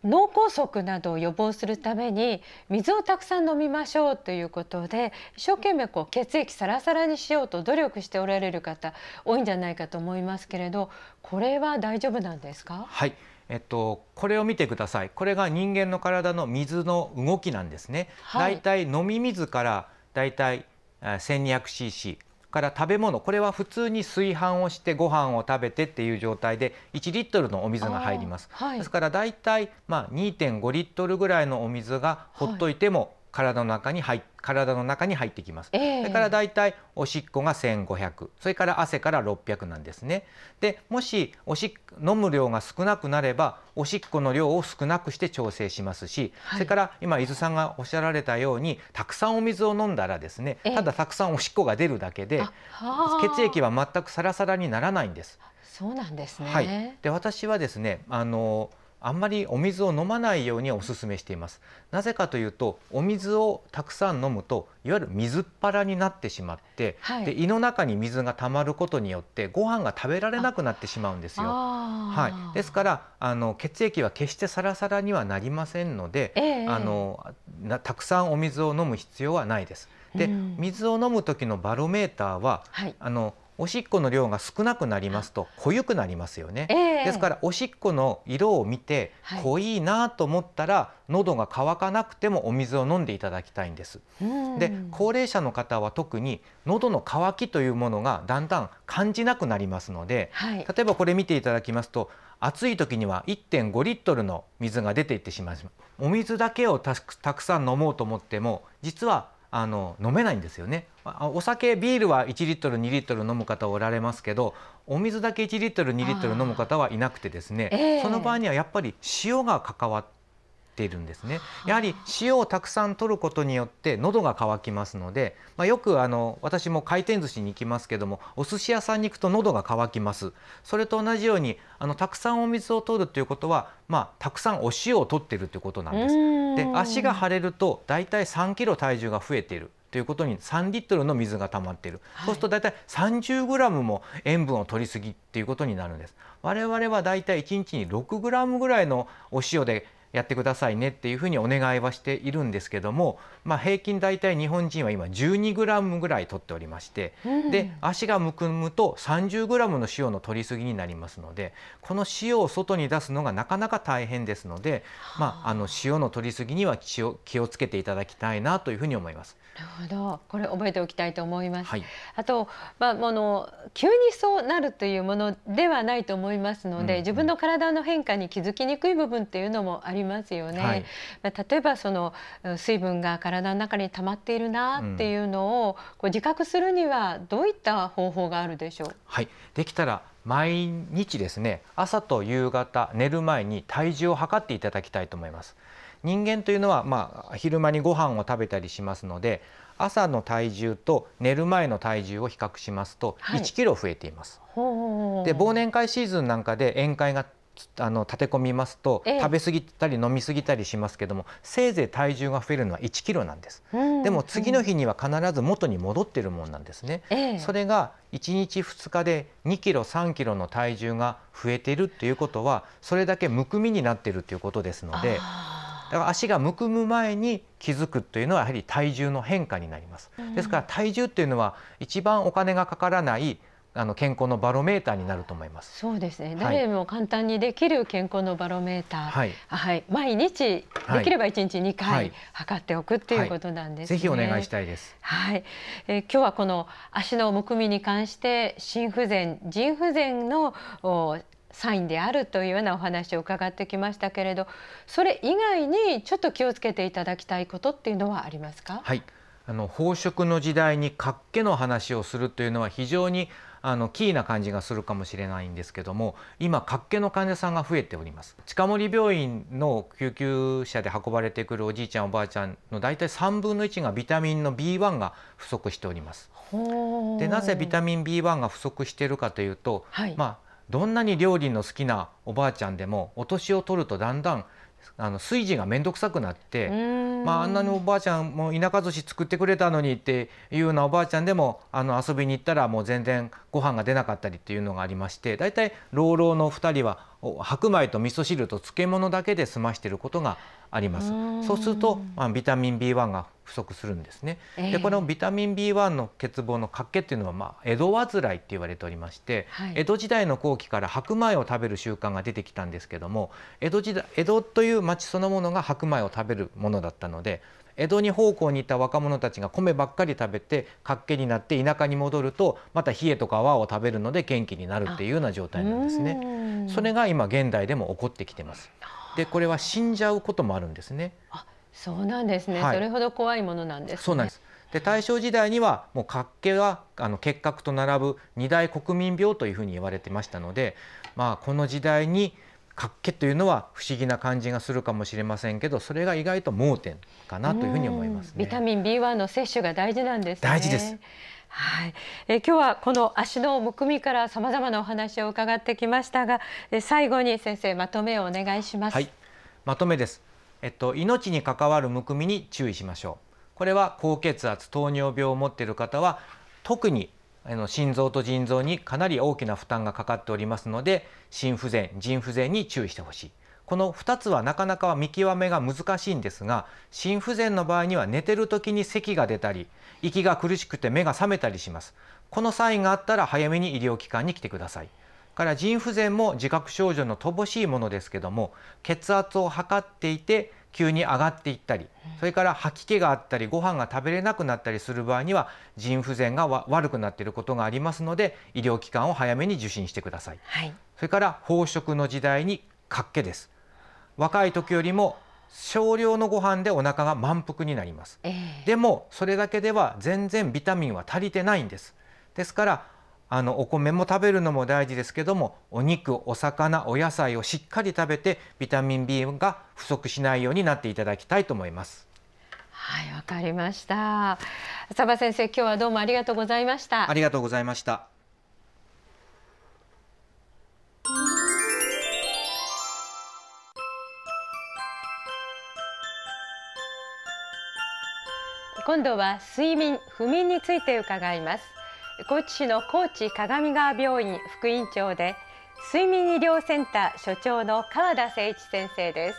脳梗塞などを予防するために水をたくさん飲みましょうということで一生懸命こう血液サラサラにしようと努力しておられる方多いんじゃないかと思いますけれどこれは大丈夫なんですかはいえっと、これを見てくださいこれが人間の体の水の動きなんですね、はい、だいたい飲み水からだいたい 1200cc から食べ物これは普通に炊飯をしてご飯を食べてっていう状態で1リットルのお水が入ります、はい、ですからだいたいまあ2.5リットルぐらいのお水がほっといても体の中に入体の中に入ってきます、えー、それからだいたいおしっこが1500それから汗から600なんですねでもしおし飲む量が少なくなればおしっこの量を少なくして調整しますし、はい、それから今伊豆さんがおっしゃられたようにたくさんお水を飲んだらですね、えー、ただたくさんおしっこが出るだけで血液は全くサラサラにならないんですそうなんですね、はい、で私はですねあのあんまりお水を飲まないようにお勧めしていますなぜかというとお水をたくさん飲むといわゆる水っ腹になってしまって、はい、で胃の中に水が溜まることによってご飯が食べられなくなってしまうんですよはい、ですからあの血液は決してサラサラにはなりませんので、えー、あのたくさんお水を飲む必要はないですで、うん、水を飲む時のバロメーターは、はい、あのおしっこの量が少なくなりますと濃ゆくなりますよね、えー、ですからおしっこの色を見て濃いなと思ったら、喉が渇かなくてもお水を飲んでいただきたいんです、で高齢者の方は特に喉の渇きというものがだんだん感じなくなりますので、はい、例えばこれ見ていただきますと暑い時には1.5リットルの水が出ていってしまいますお水だけをたくさん飲もうと思っても実はあの飲めないんですよねお酒ビールは1リットル2リットル飲む方おられますけどお水だけ1リットル2リットル飲む方はいなくてですね、えー、その場合にはやっぱり塩が関わってているんですね。やはり塩をたくさん取ることによって喉が渇きますので、まあ、よくあの私も回転寿司に行きますけどもお寿司屋さんに行くと喉が渇きます。それと同じようにあのたくさんお水を取るということは、まあ、たくさんお塩を取っているということなんです。で足が腫れるとだいたい3キロ体重が増えている。ということに3リットルの水が溜まっている、はい、そうすると大体30グラムも塩分を取りすぎっていうことになるんです我々はだいたい1日に6グラムぐらいのお塩でやってくださいねっていうふうにお願いはしているんですけども、まあ、平均大体日本人は今12グラムぐらい取っておりまして、で足がむくむと30グラムの塩の取りすぎになりますのでこの塩を外に出すのがなかなか大変ですので、まあ、あの塩の取りすぎには気を気をつけていただきたいなというふうに思います。なるほど、これ覚えておきたいと思います。はい、あと、まあ、あの急にそうなるというものではないと思いますので、うんうん、自分の体の変化に気づきにくい部分っていうのもありますよね。はい、例えばその水分が体の中に溜まっているなっていうのを、こう自覚するにはどういった方法があるでしょう。はい、できたら毎日ですね朝と夕方寝る前に体重を測っていただきたいと思います。人間というのは、まあ、昼間にご飯を食べたりしますので朝の体重と寝る前の体重を比較しますと1キロ増えています、はい、で忘年会シーズンなんかで宴会があの立て込みますと、え食べ過ぎたり飲み過ぎたりしますけどもせいぜい体重が増えるのは1キロなんです、うん、でも次の日には必ず元に戻ってるもんなんですね、え、それが1日2日で2キロ3キロの体重が増えてるっていうことはそれだけむくみになってるということですのでだから足がむくむ前に気づくというのはやはり体重の変化になります、ですから体重っていうのは一番お金がかからないあの健康のバロメーターになると思います。そうですね。誰も簡単にできる健康のバロメーター、はい、はい、毎日できれば一日二回測っておくっていうことなんです、ねはいはい、ぜひお願いしたいです。はい、えー、今日はこの足のむくみに関して心不全、腎不全のサインであるというようなお話を伺ってきましたけれど、それ以外にちょっと気をつけていただきたいことっていうのはありますか？はい。あの飽食の時代に活気の話をするというのは非常にあのキーな感じがするかもしれないんですけども今脚気の患者さんが増えております近森病院の救急車で運ばれてくるおじいちゃんおばあちゃんの大体3分の1がビタミンの B1 が不足しておりますでなぜビタミン B1 が不足しているかというと、はい、まあどんなに料理の好きなおばあちゃんでもお年を取るとだんだんあの炊事が面倒くさくなって、まあ、あんなにおばあちゃんも田舎寿司作ってくれたのにっていうようなおばあちゃんでもあの遊びに行ったらもう全然ご飯が出なかったりっていうのがありまして大体老老の2人は白米と味噌汁と漬物だけで済ましてることがあります。そうすると、まあ、ビタミン B1 が不足するんですね。えー、でこのビタミン B1 の欠乏の欠けっていうのは、まあ、江戸患いって言われておりまして、はい、江戸時代の後期から白米を食べる習慣が出てきたんですけども江戸時代江戸という町そのものが白米を食べるものだったので江戸に奉公にいた若者たちが米ばっかり食べて活気になって田舎に戻るとまた冷えとか泡を食べるので元気になるっていうような状態なんですね。それが今現代でも起こってきてます。でこれは死んじゃうこともあるんですね。あそうなんですね、はい、それほど怖いものなんです、ね、そうなんですで大正時代にはもう脚気はあの結核と並ぶ二大国民病というふうに言われてましたので、まあ、この時代に脚気というのは不思議な感じがするかもしれませんけどそれが意外と盲点かなというふうに思います、ね、ビタミン B1 の摂取が大事なんです、ね、大事ですはい、え今日はこの足のむくみからさまざまなお話を伺ってきましたが、え最後に先生まとめをお願いします。はい、まとめです。えっと命に関わるむくみに注意しましょう。これは高血圧、糖尿病を持っている方は特にあの心臓と腎臓にかなり大きな負担がかかっておりますので、心不全、腎不全に注意してほしい。この2つはなかなか見極めが難しいんですが心不全の場合には寝てる時に咳が出たり息が苦しくて目が覚めたりしますこのサインがあったら早めに医療機関に来てくださいから腎不全も自覚症状の乏しいものですけども血圧を測っていて急に上がっていったりそれから吐き気があったりご飯が食べれなくなったりする場合には腎不全がわ悪くなっていることがありますので医療機関を早めに受診してください、はい、それから飽食の時代に活気です若い時よりも少量のご飯でお腹が満腹になります、えー、でもそれだけでは全然ビタミンは足りてないんですですからあのお米も食べるのも大事ですけどもお肉お魚お野菜をしっかり食べてビタミン B が不足しないようになっていただきたいと思いますはいわかりました浅場先生今日はどうもありがとうございましたありがとうございました今度は睡眠不眠について伺います高知市の高知鏡川病院副院長で睡眠医療センター所長の川田誠一先生で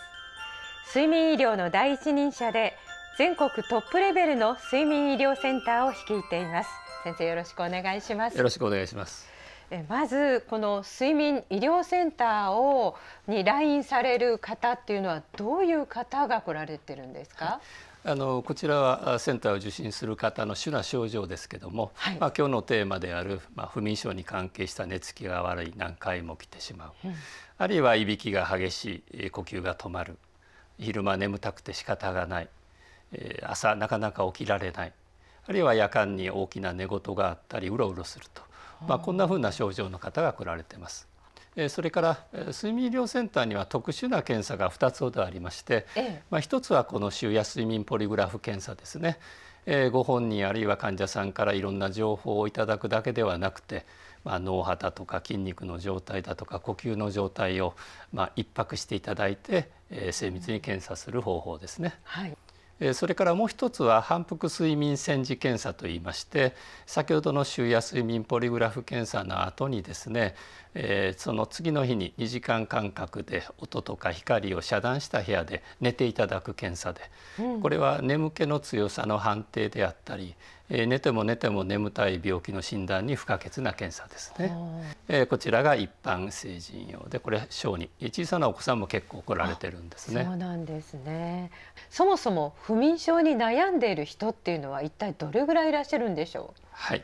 す睡眠医療の第一人者で全国トップレベルの睡眠医療センターを率いています先生よろしくお願いしますよろしくお願いしますえまずこの睡眠医療センターをに来院される方っていうのはどういう方が来られてるんですか、はいあのこちらはセンターを受診する方の主な症状ですけども、はい、まあ、今日のテーマである、まあ、不眠症に関係した寝つきが悪い何回も来てしまう、うん、あるいはいびきが激しい呼吸が止まる昼間眠たくて仕方がない、え朝なかなか起きられないあるいは夜間に大きな寝言があったりうろうろすると、まあ、こんなふうな症状の方が来られてます。それから睡眠医療センターには特殊な検査が2つほどありまして、まあ、1つはこの週夜睡眠ポリグラフ検査ですね、えご本人あるいは患者さんからいろんな情報をいただくだけではなくて、まあ、脳波だとか筋肉の状態だとか呼吸の状態を、まあ、一泊していただいて、えー、精密に検査する方法ですね。はいそれからもう一つは反復睡眠煎時検査といいまして先ほどの昼夜睡眠ポリグラフ検査の後にですね、えその次の日に2時間間隔で音とか光を遮断した部屋で寝ていただく検査で、これは眠気の強さの判定であったりえー、寝ても寝ても眠たい病気の診断に不可欠な検査ですね、えー、こちらが一般成人用でこれ小児小さなお子さんも結構来られてるんですねそうなんですねそもそも不眠症に悩んでいる人っていうのは一体どれぐらいいらっしゃるんでしょうはい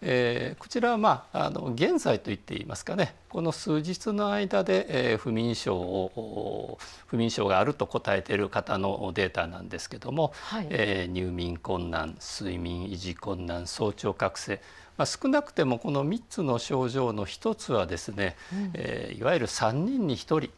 えー、こちらは、まあ、あの現在と言っていますかねこの数日の間で、えー、不眠症を不眠症があると答えている方のデータなんですけども、はい、えー、入眠困難睡眠維持困難早朝覚醒、まあ、少なくてもこの3つの症状の1つはですね、うん、えいわゆる3人に1人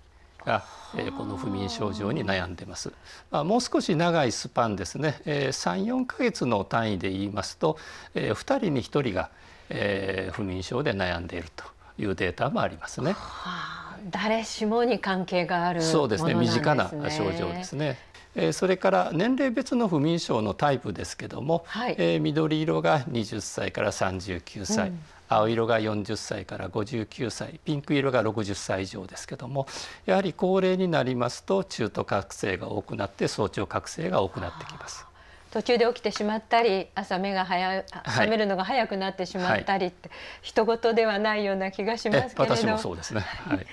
が、えー、この不眠症状に悩んでます、まあ、もう少し長いスパンですね、えー、34か月の単位で言いますと、えー、2人に1人が、えー、不眠症で悩んでいるというデータもありますね。誰しもに関係がある、ね、そうですね身近な症状ですね。それから年齢別の不眠症のタイプですけども、はい、えー、緑色が20歳から39歳、青色が40歳から59歳ピンク色が60歳以上ですけどもやはり高齢になりますと中途覚醒が多くなって早朝覚醒が多くなってきます。途中で起きてしまったり朝目が早覚めるのが早くなってしまったりって、はい、人事ではないような気がしますけれど私もそうですね、はい、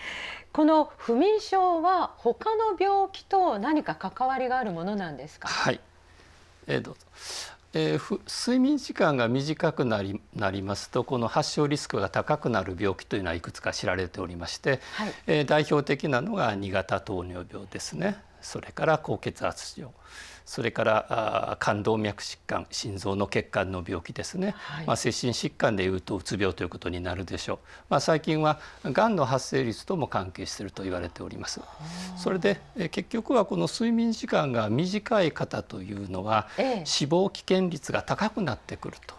この不眠症は他の病気と何か関わりがあるものなんですかはいえどうぞえー、睡眠時間が短くなりなりますとこの発症リスクが高くなる病気というのはいくつか知られておりまして、はい、えー、代表的なのが2型糖尿病ですねそれから高血圧症それから冠動脈疾患心臓の血管の病気ですね、はい、まあ、精神疾患でいうとうつ病ということになるでしょう、まあ、最近はがんの発生率とも関係していると言われておりますそれで結局はこの睡眠時間が短い方というのは、死亡危険率が高くなってくると。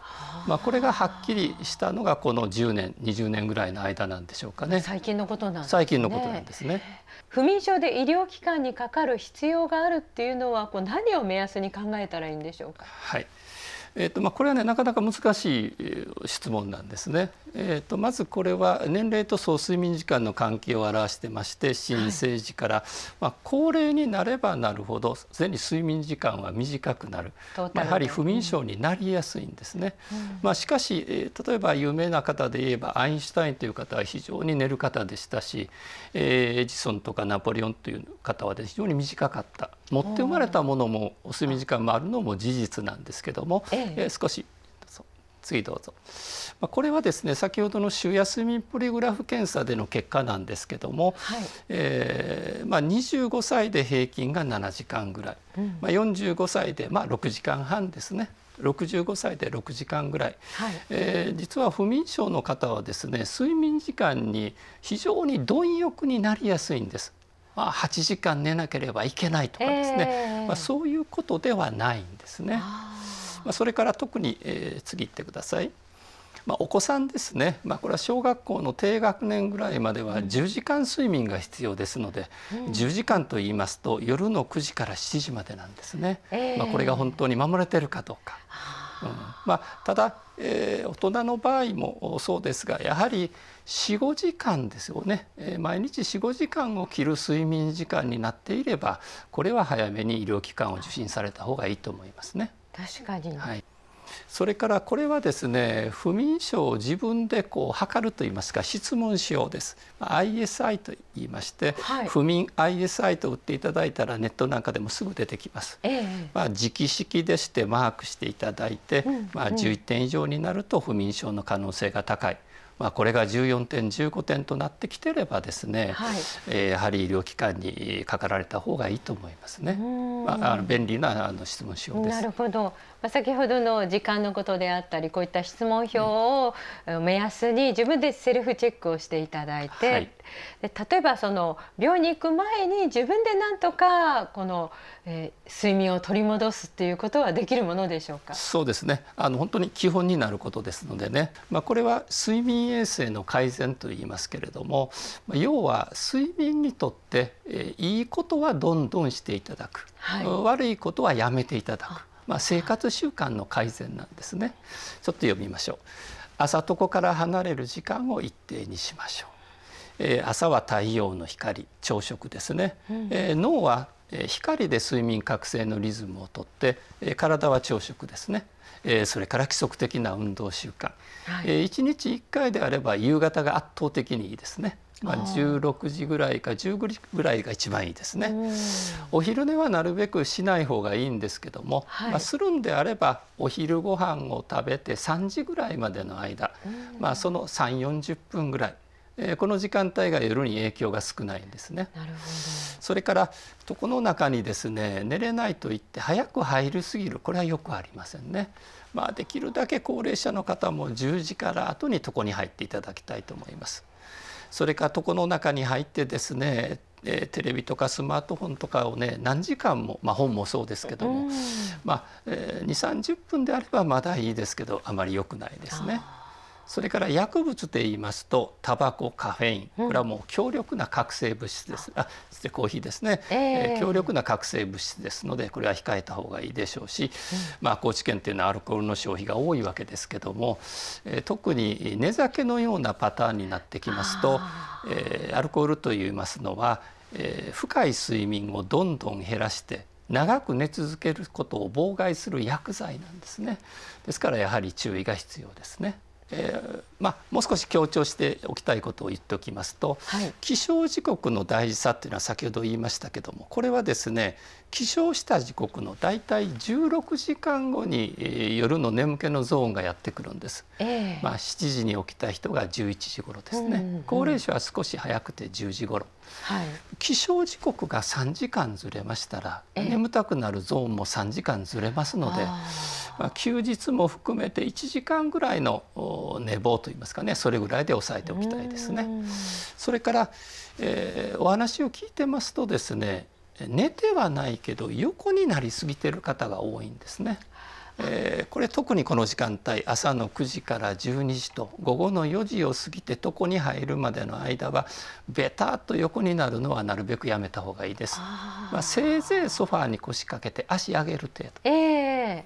まあ、これがはっきりしたのがこの10年20年ぐらいの間なんでしょうかね最近のことなんですね最近のことなんですね不眠症で医療機関にかかる必要があるっていうのはこう何を目安に考えたらいいんでしょうか。はいえーとまあ、これはねなかなか難しい質問なんですね。えーと、まずこれは年齢と総睡眠時間の関係を表してまして新生児から、はい、まあ、高齢になればなるほどすでに睡眠時間は短くなる、まあ、やはり不眠症になりやすいんですね。うん、まあ、しかし、えー、例えば有名な方で言えばアインシュタインという方は非常に寝る方でしたし、えー、エジソンとかナポレオンという方は、ね、非常に短かった。持って生まれたものもお睡眠時間もあるのも事実なんですけども、えー、少し次どうぞ、まあ、これはですね先ほどの週休みポリグラフ検査での結果なんですけども、はい、えー、まあ、25歳で平均が7時間ぐらい、まあ、45歳で、まあ、6時間半ですね65歳で6時間ぐらい、はい、えー、実は不眠症の方はですね睡眠時間に非常に貪欲になりやすいんです。まあ、8時間寝なければいけないとかですね、えー、まあ、そういうことではないんですね。まあ、それから特に、えー、次行ってください。まあ、お子さんですね、まあ、これは小学校の低学年ぐらいまでは10時間睡眠が必要ですので、うん、10時間と言いますと夜の9時から7時までなんですね、えー、まあ、これが本当に守れてるかどうか。まあ、ただ、えー、大人の場合もそうですがやはり45時間ですよね、えー、毎日45時間を切る睡眠時間になっていればこれは早めに医療機関を受診された方がいいと思いますね。確かに、はいそれからこれはですね不眠症を自分でこう測るといいますか質問しようです ISI と言いまして、はい、不眠 ISI と打っていただいたらネットなんかでもすぐ出てきます、えー、まあ、直式でしてマークしていただいて、うん、まあ、11点以上になると不眠症の可能性が高い、まあ、これが14点15点となってきてればですね、はい、えやはり医療機関にかかられた方がいいと思いますね。まあ、あの便利なあの質問仕様です。なるほど。まあ、先ほどの時間のことであったりこういった質問票を目安に自分でセルフチェックをしていただいて。で例えばその病院に行く前に自分でなんとかこの、えー、睡眠を取り戻すっていうことはできるものでしょうかそうですねあの本当に基本になることですのでね、まあ、これは睡眠衛生の改善といいますけれども要は睡眠にとって、えー、いいことはどんどんしていただく、はい、悪いことはやめていただく。まあ、生活習慣の改善なんですねちょっと読みましょう朝床から離れる時間を一定にしましょうえ朝は太陽の光朝食ですね、うん、え脳は光で睡眠覚醒のリズムをとって、え体は朝食ですね、えそれから規則的な運動習慣、はい、えー、1日1回であれば夕方が圧倒的にいいですね。まあ、16時ぐらいか15時ぐらいが一番いいですね。お昼寝はなるべくしない方がいいんですけども、はい、まあ、するんであればお昼ご飯を食べて3時ぐらいまでの間、まあ、その3 4 0分ぐらいえこの時間帯が夜に影響が少ないんですね。なるほどそれから床の中にですね寝れないと言って早く入りすぎるこれはよくありませんね。まあ、できるだけ高齢者の方も10時から後に床に入っていただきたいと思います。それから床の中に入ってですねえー、テレビとかスマートフォンとかをね何時間も、まあ、本もそうですけども、まあえー、2 3 0分であればまだいいですけどあまり良くないですね。それから薬物で言いますとタバコカフェインこれはもう強力な覚醒物質です、うん、あそしてコーヒーですね、えーえー、強力な覚醒物質ですのでこれは控えた方がいいでしょうし、うん、まあ、高知県というのはアルコールの消費が多いわけですけども、えー、特に寝酒のようなパターンになってきますと、えー、アルコールといいますのは、えー、深い睡眠をどんどん減らして長く寝続けることを妨害する薬剤なんですね。ですからやはり注意が必要ですね。えまあ、もう少し強調しておきたいことを言っておきますと、はい、起床時刻の大事さっていうのは先ほど言いましたけどもこれはですね起床した時刻の大体16時間後に、えー、夜の眠気のゾーンがやってくるんです、えー、まあ、7時に起きた人が11時頃ですね、うんうん、高齢者は少し早くて10時頃、はい、起床時刻が3時間ずれましたら、えー、眠たくなるゾーンも3時間ずれますのでまあ、休日も含めて1時間ぐらいの寝坊とといいますかねそれぐらいで抑えておきたいですね。それから、えー、お話を聞いてますとですね寝てはないけど横になりすぎてる方が多いんですね。えー、これ特にこの時間帯朝の9時から12時と午後の4時を過ぎて床に入るまでの間はベタっと横になるのはなるべくやめた方がいいです。あまあ、せいぜいソファーに腰掛けて足上げる程度。えー、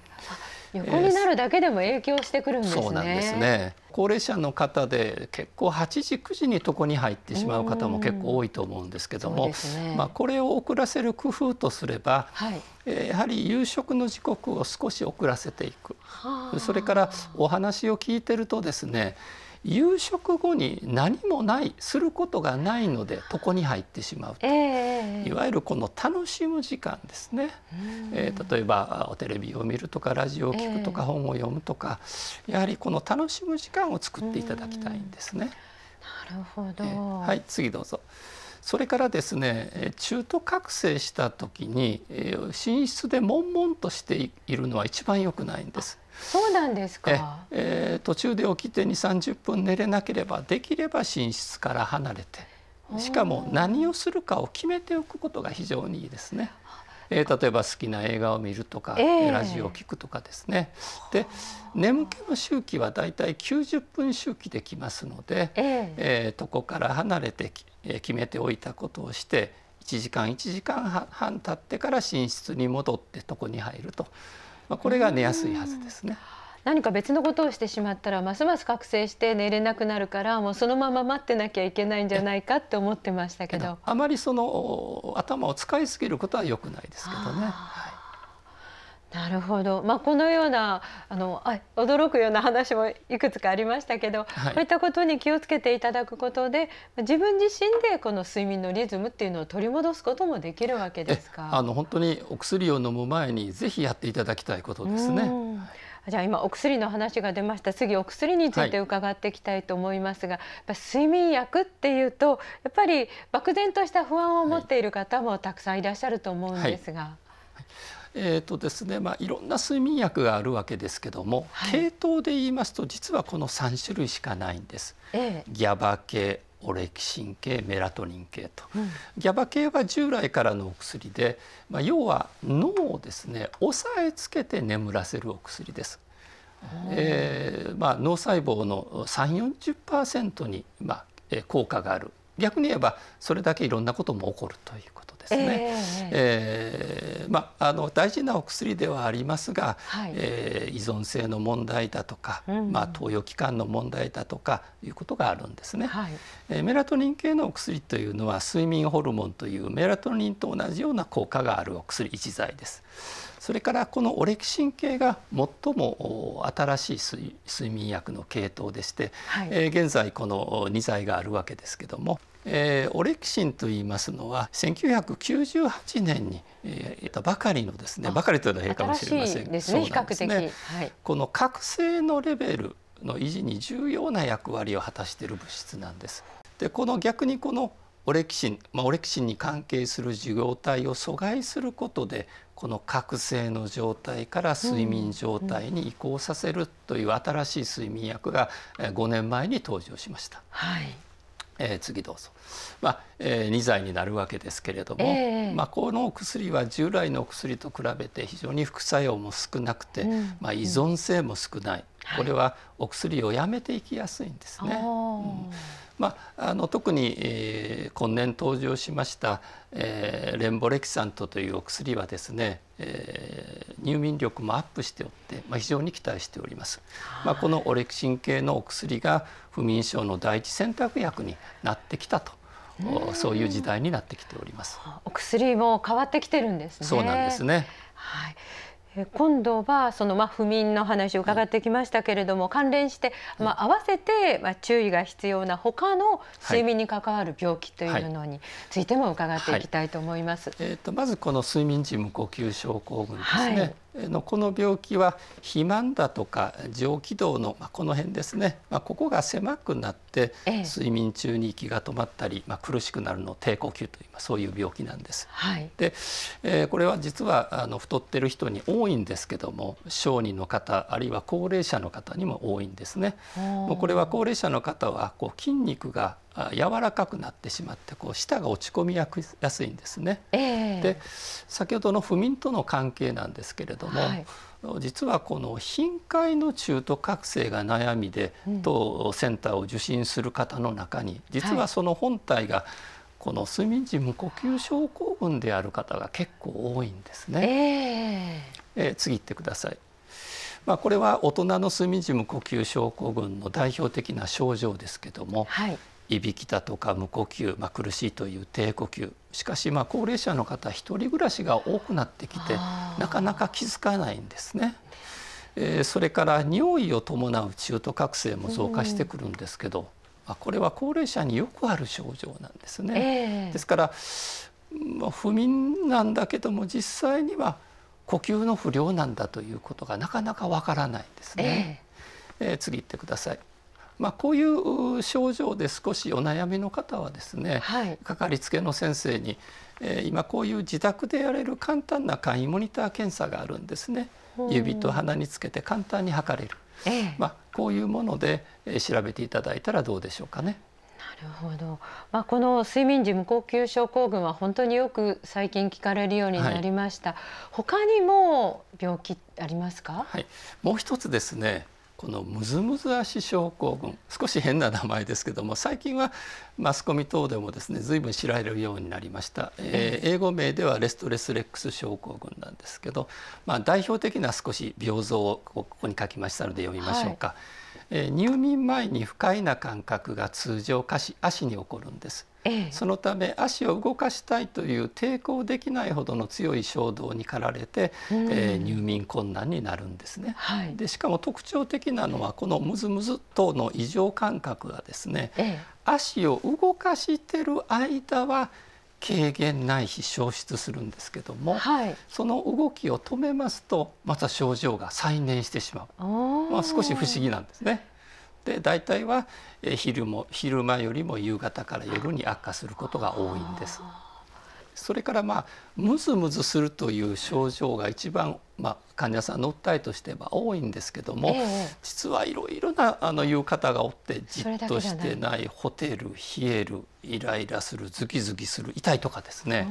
横になるだけでも影響してくるんですね、そうなんですね高齢者の方で結構8時9時に床に入ってしまう方も結構多いと思うんですけども、ね、まあ、これを遅らせる工夫とすれば、はいえやはり夕食の時刻を少し遅らせていくそれからお話を聞いてるとですね夕食後に何もないすることがないので床に入ってしまうと、えー、いわゆるこの楽しむ時間ですね、えー、例えばテレビを見るとかラジオを聴くとか、えー、本を読むとかやはりこの楽しむ時間を作っていただきたいんですね。なるほど、えー、はい次どうぞそれからですね中途覚醒した時に寝室で悶々としているのは一番良くないんです。そうなんですかえ、えー、途中で起きて2 3 0分寝れなければできれば寝室から離れてしかも何をするかを決めておくことが非常にいいですね。えー、例えば好きな映画を見るとか、えー、ラジオを聴くとかですねで眠気の周期はだいたい90分周期できますので、えー、えー、床から離れて、えー、決めておいたことをして1時間1時間半経ってから寝室に戻って床に入ると。まあ、これが寝やすいはずですね。何か別のことをしてしまったらますます覚醒して寝れなくなるからもうそのまま待ってなきゃいけないんじゃないかって思ってましたけどあまりその頭を使いすぎることはよくないですけどね。なるほど、まあ、このようなあのあ驚くような話もいくつかありましたけど、はい、こういったことに気をつけていただくことで自分自身でこの睡眠のリズムっていうのを取り戻すこともできるわけですかあの本当にお薬を飲む前にぜひやっていただきたいことですね。じゃあ今お薬の話が出ました次お薬について伺っていきたいと思いますが、はい、睡眠薬っていうとやっぱり漠然とした不安を持っている方もたくさんいらっしゃると思うんですが。はいえーとですねまあ、いろんな睡眠薬があるわけですけども、はい、系統で言いますと実はこの3種類しかないんです。ええ、ギャバ系オレキシン系メラトニン系と、うん、ギャバ系は従来からのお薬で、まあ、要は脳をですね押さえつけて眠らせるお薬です。えーまあ、脳細胞の3 4 0に、まあ、効果がある逆に言えばそれだけいろんなことも起こるということですね、えー、まあ、の大事なお薬ではありますが、はい、えー、依存性の問題だとか、うん、まあ、投与期間の問題だとかいうことがあるんですね、はい、えー、メラトニン系のお薬というのは睡眠ホルモンというメラトニンと同じような効果があるお薬一剤です。それからこのオレキシン系が最も新しい睡眠薬の系統でして、はい、えー、現在この2剤があるわけですけどもえー、オレキシンといいますのは1998年に、えー、得たばかりのですねばかりというのは変かもしれませんが、ね、ね、はい、この覚醒のレベルの維持に重要な役割を果たしている物質なんです。でこの逆にこのオレキシン、まあ、オレキシンに関係する受容体を阻害することでこの覚醒の状態から睡眠状態に移行させるという新しい睡眠薬が5年前に登場しました。はいえー、次どうぞ、まあえー、2剤になるわけですけれども、えー、まあ、このお薬は従来のお薬と比べて非常に副作用も少なくて、うん、まあ、依存性も少ない、うん、これはお薬をやめていきやすいんですね。はいうんまあ、あの特に、えー、今年登場しました、えー、レンボレキサントというお薬はですね、えー、入眠力もアップしておって、まあ、非常に期待しております、まあ、このオレキシン系のお薬が不眠症の第一選択薬になってきたとそういう時代になってきておりますお薬も変わってきてるんですねそうなんですねはい。今度はそのまあ不眠の話を伺ってきましたけれども、関連して、まあ、合わせてまあ注意が必要な他の睡眠に関わる病気というのについても伺っていきたいと思います。はいはい、えっ、ー、とまずこの睡眠時無呼吸症候群ですね。はいのこの病気は肥満だとか上気道の、まあ、この辺ですね、まあ、ここが狭くなって、睡眠中に息が止まったり、まあ、苦しくなるの低呼吸という、まあ、そういう病気なんです。はい、で、えー、これは実はあの太ってる人に多いんですけども小児の方あるいは高齢者の方にも多いんですね。もうこれは高齢者の方はこう筋肉が柔らかくなってしまってこう舌が落ち込みやすいんですね。えー、で先ほどの不眠との関係なんですけれども、はい、実はこの頻回の中途覚醒が悩みで、当センターを受診する方の中に実はその本体が、この睡眠時無呼吸症候群である方が結構多いんですね。えー、え次行ってください。まあ、これは大人の睡眠時無呼吸症候群の代表的な症状ですけども、はい、いびきだとか無呼吸、まあ、苦しいという低呼吸しかしまあ高齢者の方一人暮らしが多くなってきてなかなか気づかないんですね。えー、それから尿意を伴う中途覚醒も増加してくるんですけど、うん、まあ、これは高齢者によくある症状なんですね。えー、ですから、まあ、不眠なんだけども実際には呼吸の不良なんだということがなかなかわからないんですね。えー、えー、次行ってください。まあ、こういう症状で少しお悩みの方はですね、はい、かかりつけの先生に、えー、今こういう自宅でやれる簡単な簡易モニター検査があるんですね指と鼻につけて簡単に測れる、ええ、まあ、こういうもので、え調べていただいたらどうでしょうかね。なるほど、まあ、この睡眠時無呼吸症候群は本当によく最近聞かれるようになりました、はい、他にも病気ありますか、はい、もう一つですねこのムズムズ足症候群少し変な名前ですけども最近はマスコミ等でもですね随分知られるようになりました、えー、英語名ではレストレスレックス症候群なんですけど、まあ、代表的な少し病像をここに書きましたので読みましょうか、はい、えー、入眠前に不快な感覚が通常下肢足に起こるんですそのため足を動かしたいという抵抗できないほどの強い衝動に駆られて、うん、えー、入眠困難になるんですね。はい、でしかも特徴的なのはこのムズムズ等の異常感覚がですね、え、足を動かしてる間は軽減ないし消失するんですけども、はい、その動きを止めますとまた症状が再燃してしまう、まあ、少し不思議なんですね。で大体は昼も昼間よりも夕方から夜に悪化することが多いんです。それからまあムズムズするという症状が一番、まあ、患者さんの訴えとしては多いんですけども、ええ、実はいろいろなあの言う方がおってじっとしてないホテル冷えるイライラするズキズキする痛いとかですね、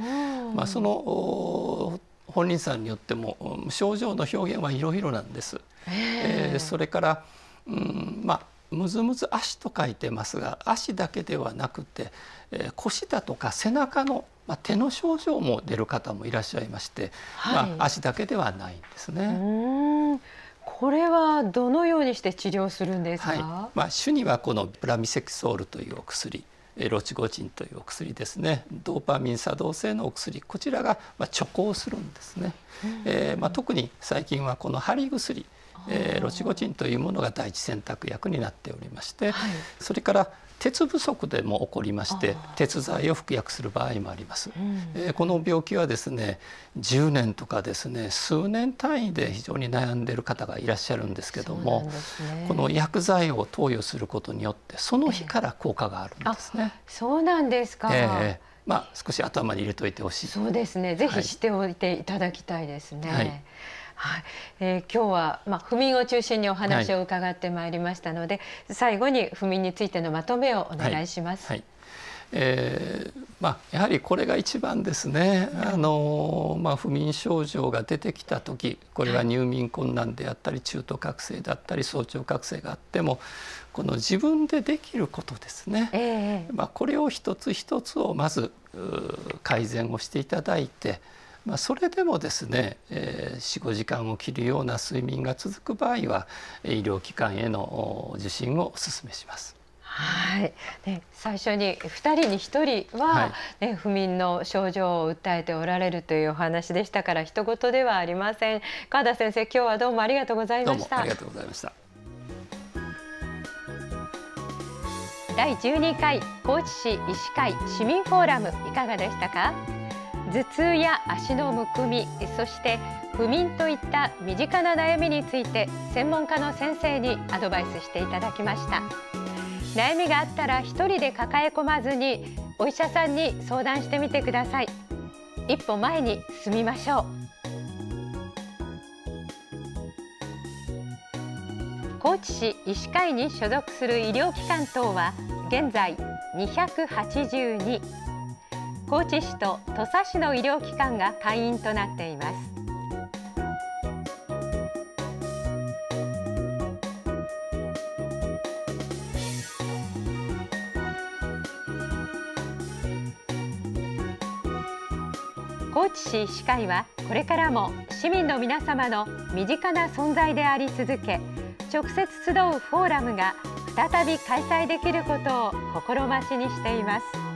まあ、その本人さんによっても症状の表現はいろいろなんです。ええー、それからうんまあむずむず足と書いてますが足だけではなくて、えー、腰だとか背中の、まあ、手の症状も出る方もいらっしゃいまして、はい、まあ、足だけではないんですね。これはどのようにして治療するんですか、はい、まあ、主にはこのプラミセクソールというお薬ロチゴチンというお薬ですねドーパミン作動性のお薬こちらがまあ、徐行するんですね、うん、えー、まあ、特に最近はこの貼り薬えー、ロシゴチンというものが第一選択薬になっておりまして、はい、それから鉄不足でも起こりまして鉄剤を服薬する場合もあります、うん、えー、この病気はですね10年とかですね数年単位で非常に悩んでいる方がいらっしゃるんですけども、ね、この薬剤を投与することによってその日から効果があるんですね、えー、そうなんですか、えーまあ、少し頭に入れといてほしいそうですねぜひしておいていただきたいですね、はいはいはい、えー、今日はまあ不眠を中心にお話を伺ってまいりましたので、はい、最後に不眠についてのまとめをお願いします。はいはいえーまあ、やはりこれが一番ですね、あのまあ、不眠症状が出てきた時これは入眠困難であったり中途覚醒だったり早朝覚醒があってもこの自分でできることですね、えー、まあ、これを一つ一つをまず改善をしていただいて。まあ、それでもですね、えー、45時間を切るような睡眠が続く場合は医療機関への受診をお勧めします。はいね、最初に2人に1人はね、はい、不眠の症状を訴えておられるというお話でしたから一言ではありません川田先生今日はどうもありがとうございましたありがとうございました第12回高知市医師会市民フォーラムいかがでしたか頭痛や足のむくみそして不眠といった身近な悩みについて専門家の先生にアドバイスしていただきました悩みがあったら一人で抱え込まずにお医者さんに相談してみてください一歩前に進みましょう高知市医師会に所属する医療機関等は現在282高知市と土佐市の医療機関が会員となっています高知市医師会はこれからも市民の皆様の身近な存在であり続け直接集うフォーラムが再び開催できることを心待ちにしています。